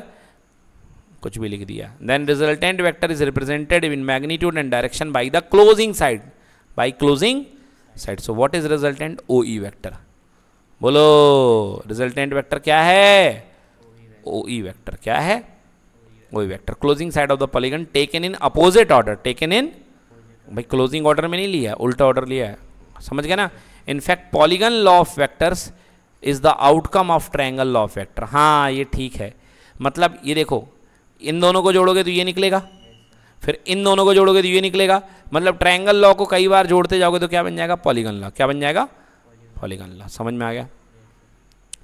कुछ भी लिख दिया then resultant vector is represented in magnitude and direction by the closing side by closing side so what is resultant OE vector बोलो resultant vector क्या है OE vector क्या है OE vector closing side of the polygon taken in opposite order taken in भाई क्लोजिंग ऑर्डर में नहीं लिया उल्टा ऑर्डर लिया है समझ गया ना in fact polygon law of vectors is the outcome of triangle law of vector हाँ ये ठीक है मतलब ये देखो इन दोनों को जोड़ोगे तो ये निकलेगा फिर इन दोनों को जोड़ोगे तो ये निकलेगा मतलब ट्रायंगल लॉ को कई बार जोड़ते जाओगे तो क्या बन जाएगा पॉलीगन लॉ क्या बन जाएगा पॉलीगन लॉ समझ में आ गया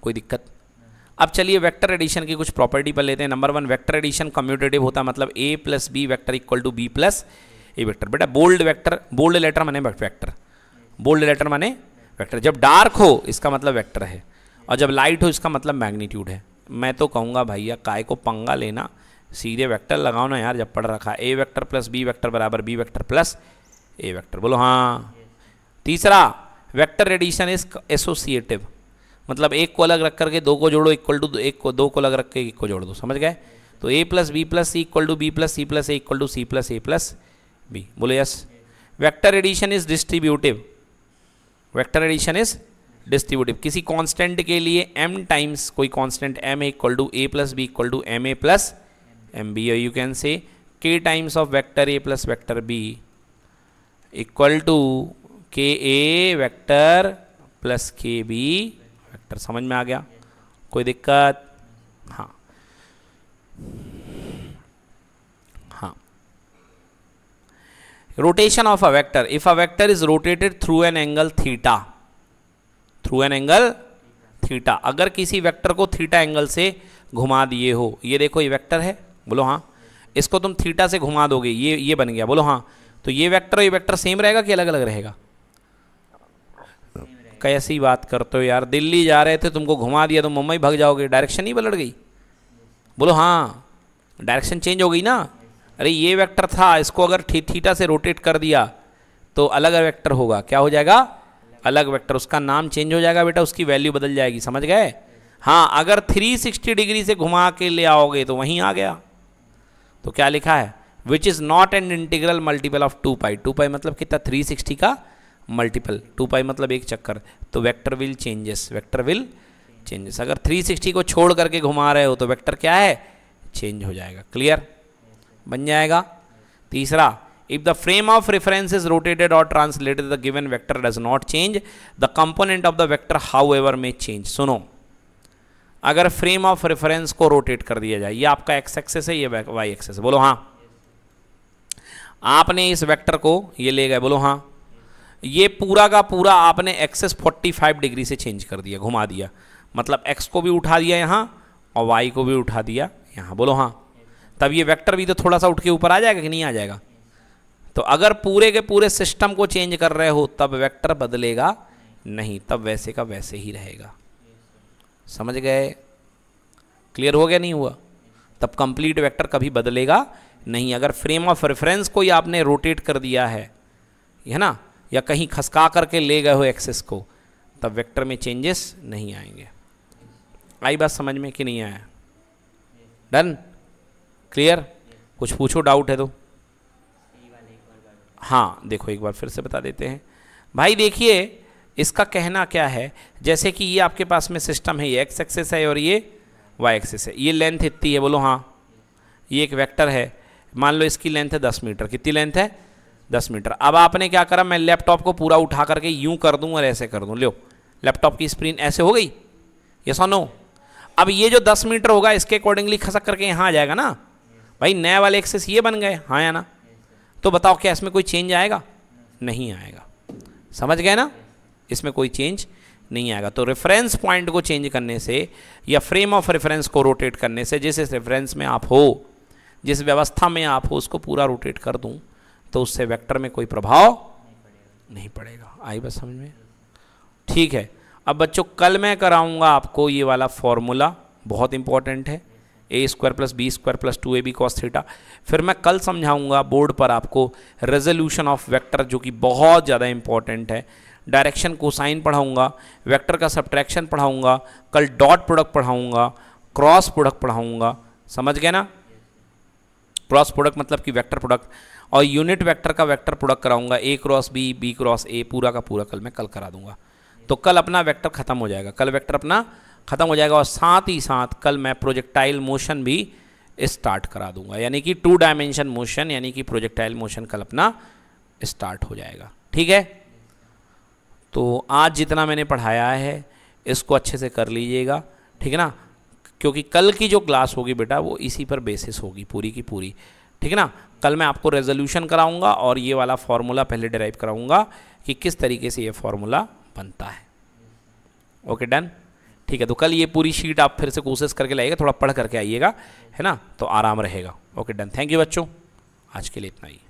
कोई दिक्कत अब चलिए वेक्टर एडिशन की कुछ प्रॉपर्टी पर लेते हैं number one vector addition commutative होता है मतलब A plus B vector equal to B plus A vector बेटा बोल्ड वैक्टर बोल्ड लेटर माने वैक्टर बोल्ड लेटर माने वेक्टर जब डार्क हो इसका मतलब वेक्टर है और जब लाइट हो इसका मतलब मैग्नीट्यूड है मैं तो कहूँगा भैया काय को पंगा लेना सीधे वेक्टर लगाओ ना यार जब पढ़ रखा A vector plus B vector बराबर B vector plus A vector बोलो हाँ तीसरा वेक्टर एडिशन इज एसोसिएटिव मतलब एक को अलग रख करके दो को जोड़ो इक्वल टू एक को दो को अलग रख के एक को जोड़ दो समझ गए तो A plus B plus C equal to B plus C plus A equal to C plus A plus B बोलो yes vector addition is distributive vector addition is distributive किसी कांस्टेंट के लिए m टाइम्स कोई constant m equal to A plus B equal to M A plus M B you can say k times of vector a plus vector b equal to K A vector plus K B vector समझ में आ गया कोई दिक्कत हाँ rotation of a vector if a vector is rotated through an angle theta through an angle theta अगर किसी वेक्टर को थीटा एंगल से घुमा दिए हो ये देखो ये वेक्टर है बोलो हाँ इसको तुम थीटा से घुमा दोगे ये ये बन गया बोलो हाँ तो ये वेक्टर और ये वेक्टर सेम रहेगा कि अलग अलग रहेगा कैसी बात करते हो यार दिल्ली जा रहे थे तुमको घुमा दिया तो मुंबई भाग जाओगे डायरेक्शन ही पलट गई बोलो हाँ डायरेक्शन चेंज हो गई ना अरे ये वेक्टर था इसको अगर थी, थीटा से रोटेट कर दिया तो अलग वेक्टर होगा क्या हो जाएगा अलग वेक्टर उसका नाम चेंज हो जाएगा बेटा उसकी वैल्यू बदल जाएगी समझ गए हाँ अगर 360 डिग्री से घुमा के ले आओगे तो वहीं आ गया तो क्या लिखा है which is not an integral multiple of two pi two pi मतलब कितना 360 का मल्टीपल टू पाई मतलब एक चक्कर तो vector will changes vector will changes अगर 360 को छोड़ करके घुमा रहे हो तो वेक्टर क्या है चेंज हो जाएगा क्लियर बन जाएगा तीसरा if the frame of reference is rotated और translated the given vector does not change the component of the vector however may change सुनो अगर फ्रेम ऑफ रेफरेंस को रोटेट कर दिया जाए ये आपका एक्स एक्सेस है ये वाई एक्सेस बोलो हाँ आपने इस वेक्टर को ये ले गए बोलो हाँ ये पूरा का पूरा आपने एक्सेस 45 डिग्री से चेंज कर दिया घुमा दिया मतलब एक्स को भी उठा दिया यहाँ और वाई को भी उठा दिया यहाँ बोलो हाँ तब ये वेक्टर भी तो थोड़ा सा उठ के ऊपर आ जाएगा कि नहीं आ जाएगा तो अगर पूरे के पूरे सिस्टम को चेंज कर रहे हो तब वेक्टर बदलेगा नहीं तब वैसे का वैसे ही रहेगा समझ गए क्लियर हो गया नहीं हुआ तब कंप्लीट वेक्टर कभी बदलेगा नहीं अगर फ्रेम ऑफ रेफरेंस को ही आपने रोटेट कर दिया है है ना या कहीं खसका करके ले गए हो एक्सेस को तब वेक्टर में चेंजेस नहीं आएंगे आई बात समझ में कि नहीं आया डन क्लियर कुछ पूछो डाउट है तो हाँ देखो एक बार फिर से बता देते हैं भाई देखिए इसका कहना क्या है जैसे कि ये आपके पास में सिस्टम है ये एक्स एक्सेस है और ये वाई एक्सेस है ये लेंथ इतनी है बोलो हाँ ये एक वेक्टर है मान लो इसकी लेंथ है दस मीटर कितनी लेंथ है दस मीटर अब आपने क्या करा मैं लैपटॉप को पूरा उठा करके यूं कर दूँ और ऐसे कर दूँ लो लैपटॉप की स्क्रीन ऐसे हो गई ये सो नो अब ये जो दस मीटर होगा इसके अकॉर्डिंगली खसक करके यहाँ आ जाएगा ना भाई नए वाले एक्सेस ये बन गए हाँ या ना तो बताओ क्या इसमें कोई चेंज आएगा नहीं आएगा समझ गए ना इसमें कोई चेंज नहीं आएगा तो रेफरेंस पॉइंट को चेंज करने से या फ्रेम ऑफ रेफरेंस को रोटेट करने से जिस रेफरेंस में आप हो जिस व्यवस्था में आप हो उसको पूरा रोटेट कर दूँ तो उससे वेक्टर में कोई प्रभाव नहीं पड़ेगा आई बस समझ में ठीक है अब बच्चों कल मैं कराऊंगा आपको ये वाला फॉर्मूला बहुत इंपॉर्टेंट है A square plus B square plus two A B cos theta फिर मैं कल समझाऊंगा बोर्ड पर आपको रेजोल्यूशन ऑफ वेक्टर जो कि बहुत ज़्यादा इंपॉर्टेंट है डायरेक्शन को साइन पढ़ाऊंगा वैक्टर का सब्ट्रैक्शन पढ़ाऊंगा कल डॉट प्रोडक्ट पढ़ाऊंगा क्रॉस प्रोडक्ट पढ़ाऊंगा समझ गए ना क्रॉस प्रोडक्ट मतलब कि वैक्टर प्रोडक्ट और यूनिट वेक्टर का वेक्टर प्रोडक्ट कराऊंगा A cross B B cross A पूरा का पूरा कल मैं कल करा दूंगा तो कल अपना वेक्टर खत्म हो जाएगा कल वेक्टर अपना ख़त्म हो जाएगा और साथ ही साथ कल मैं प्रोजेक्टाइल मोशन भी स्टार्ट करा दूंगा यानी कि टू डायमेंशन मोशन यानी कि प्रोजेक्टाइल मोशन कल अपना स्टार्ट हो जाएगा ठीक है तो आज जितना मैंने पढ़ाया है इसको अच्छे से कर लीजिएगा ठीक है ना क्योंकि कल की जो क्लास होगी बेटा वो इसी पर बेसिस होगी पूरी की पूरी ठीक है ना कल मैं आपको रेजोल्यूशन कराऊंगा और ये वाला फार्मूला पहले डिराइव कराऊंगा कि किस तरीके से ये फार्मूला बनता है ओके डन ठीक है तो कल ये पूरी शीट आप फिर से कोशिश करके लाइएगा थोड़ा पढ़ करके आइएगा है ना तो आराम रहेगा ओके डन थैंक यू बच्चों आज के लिए इतना ही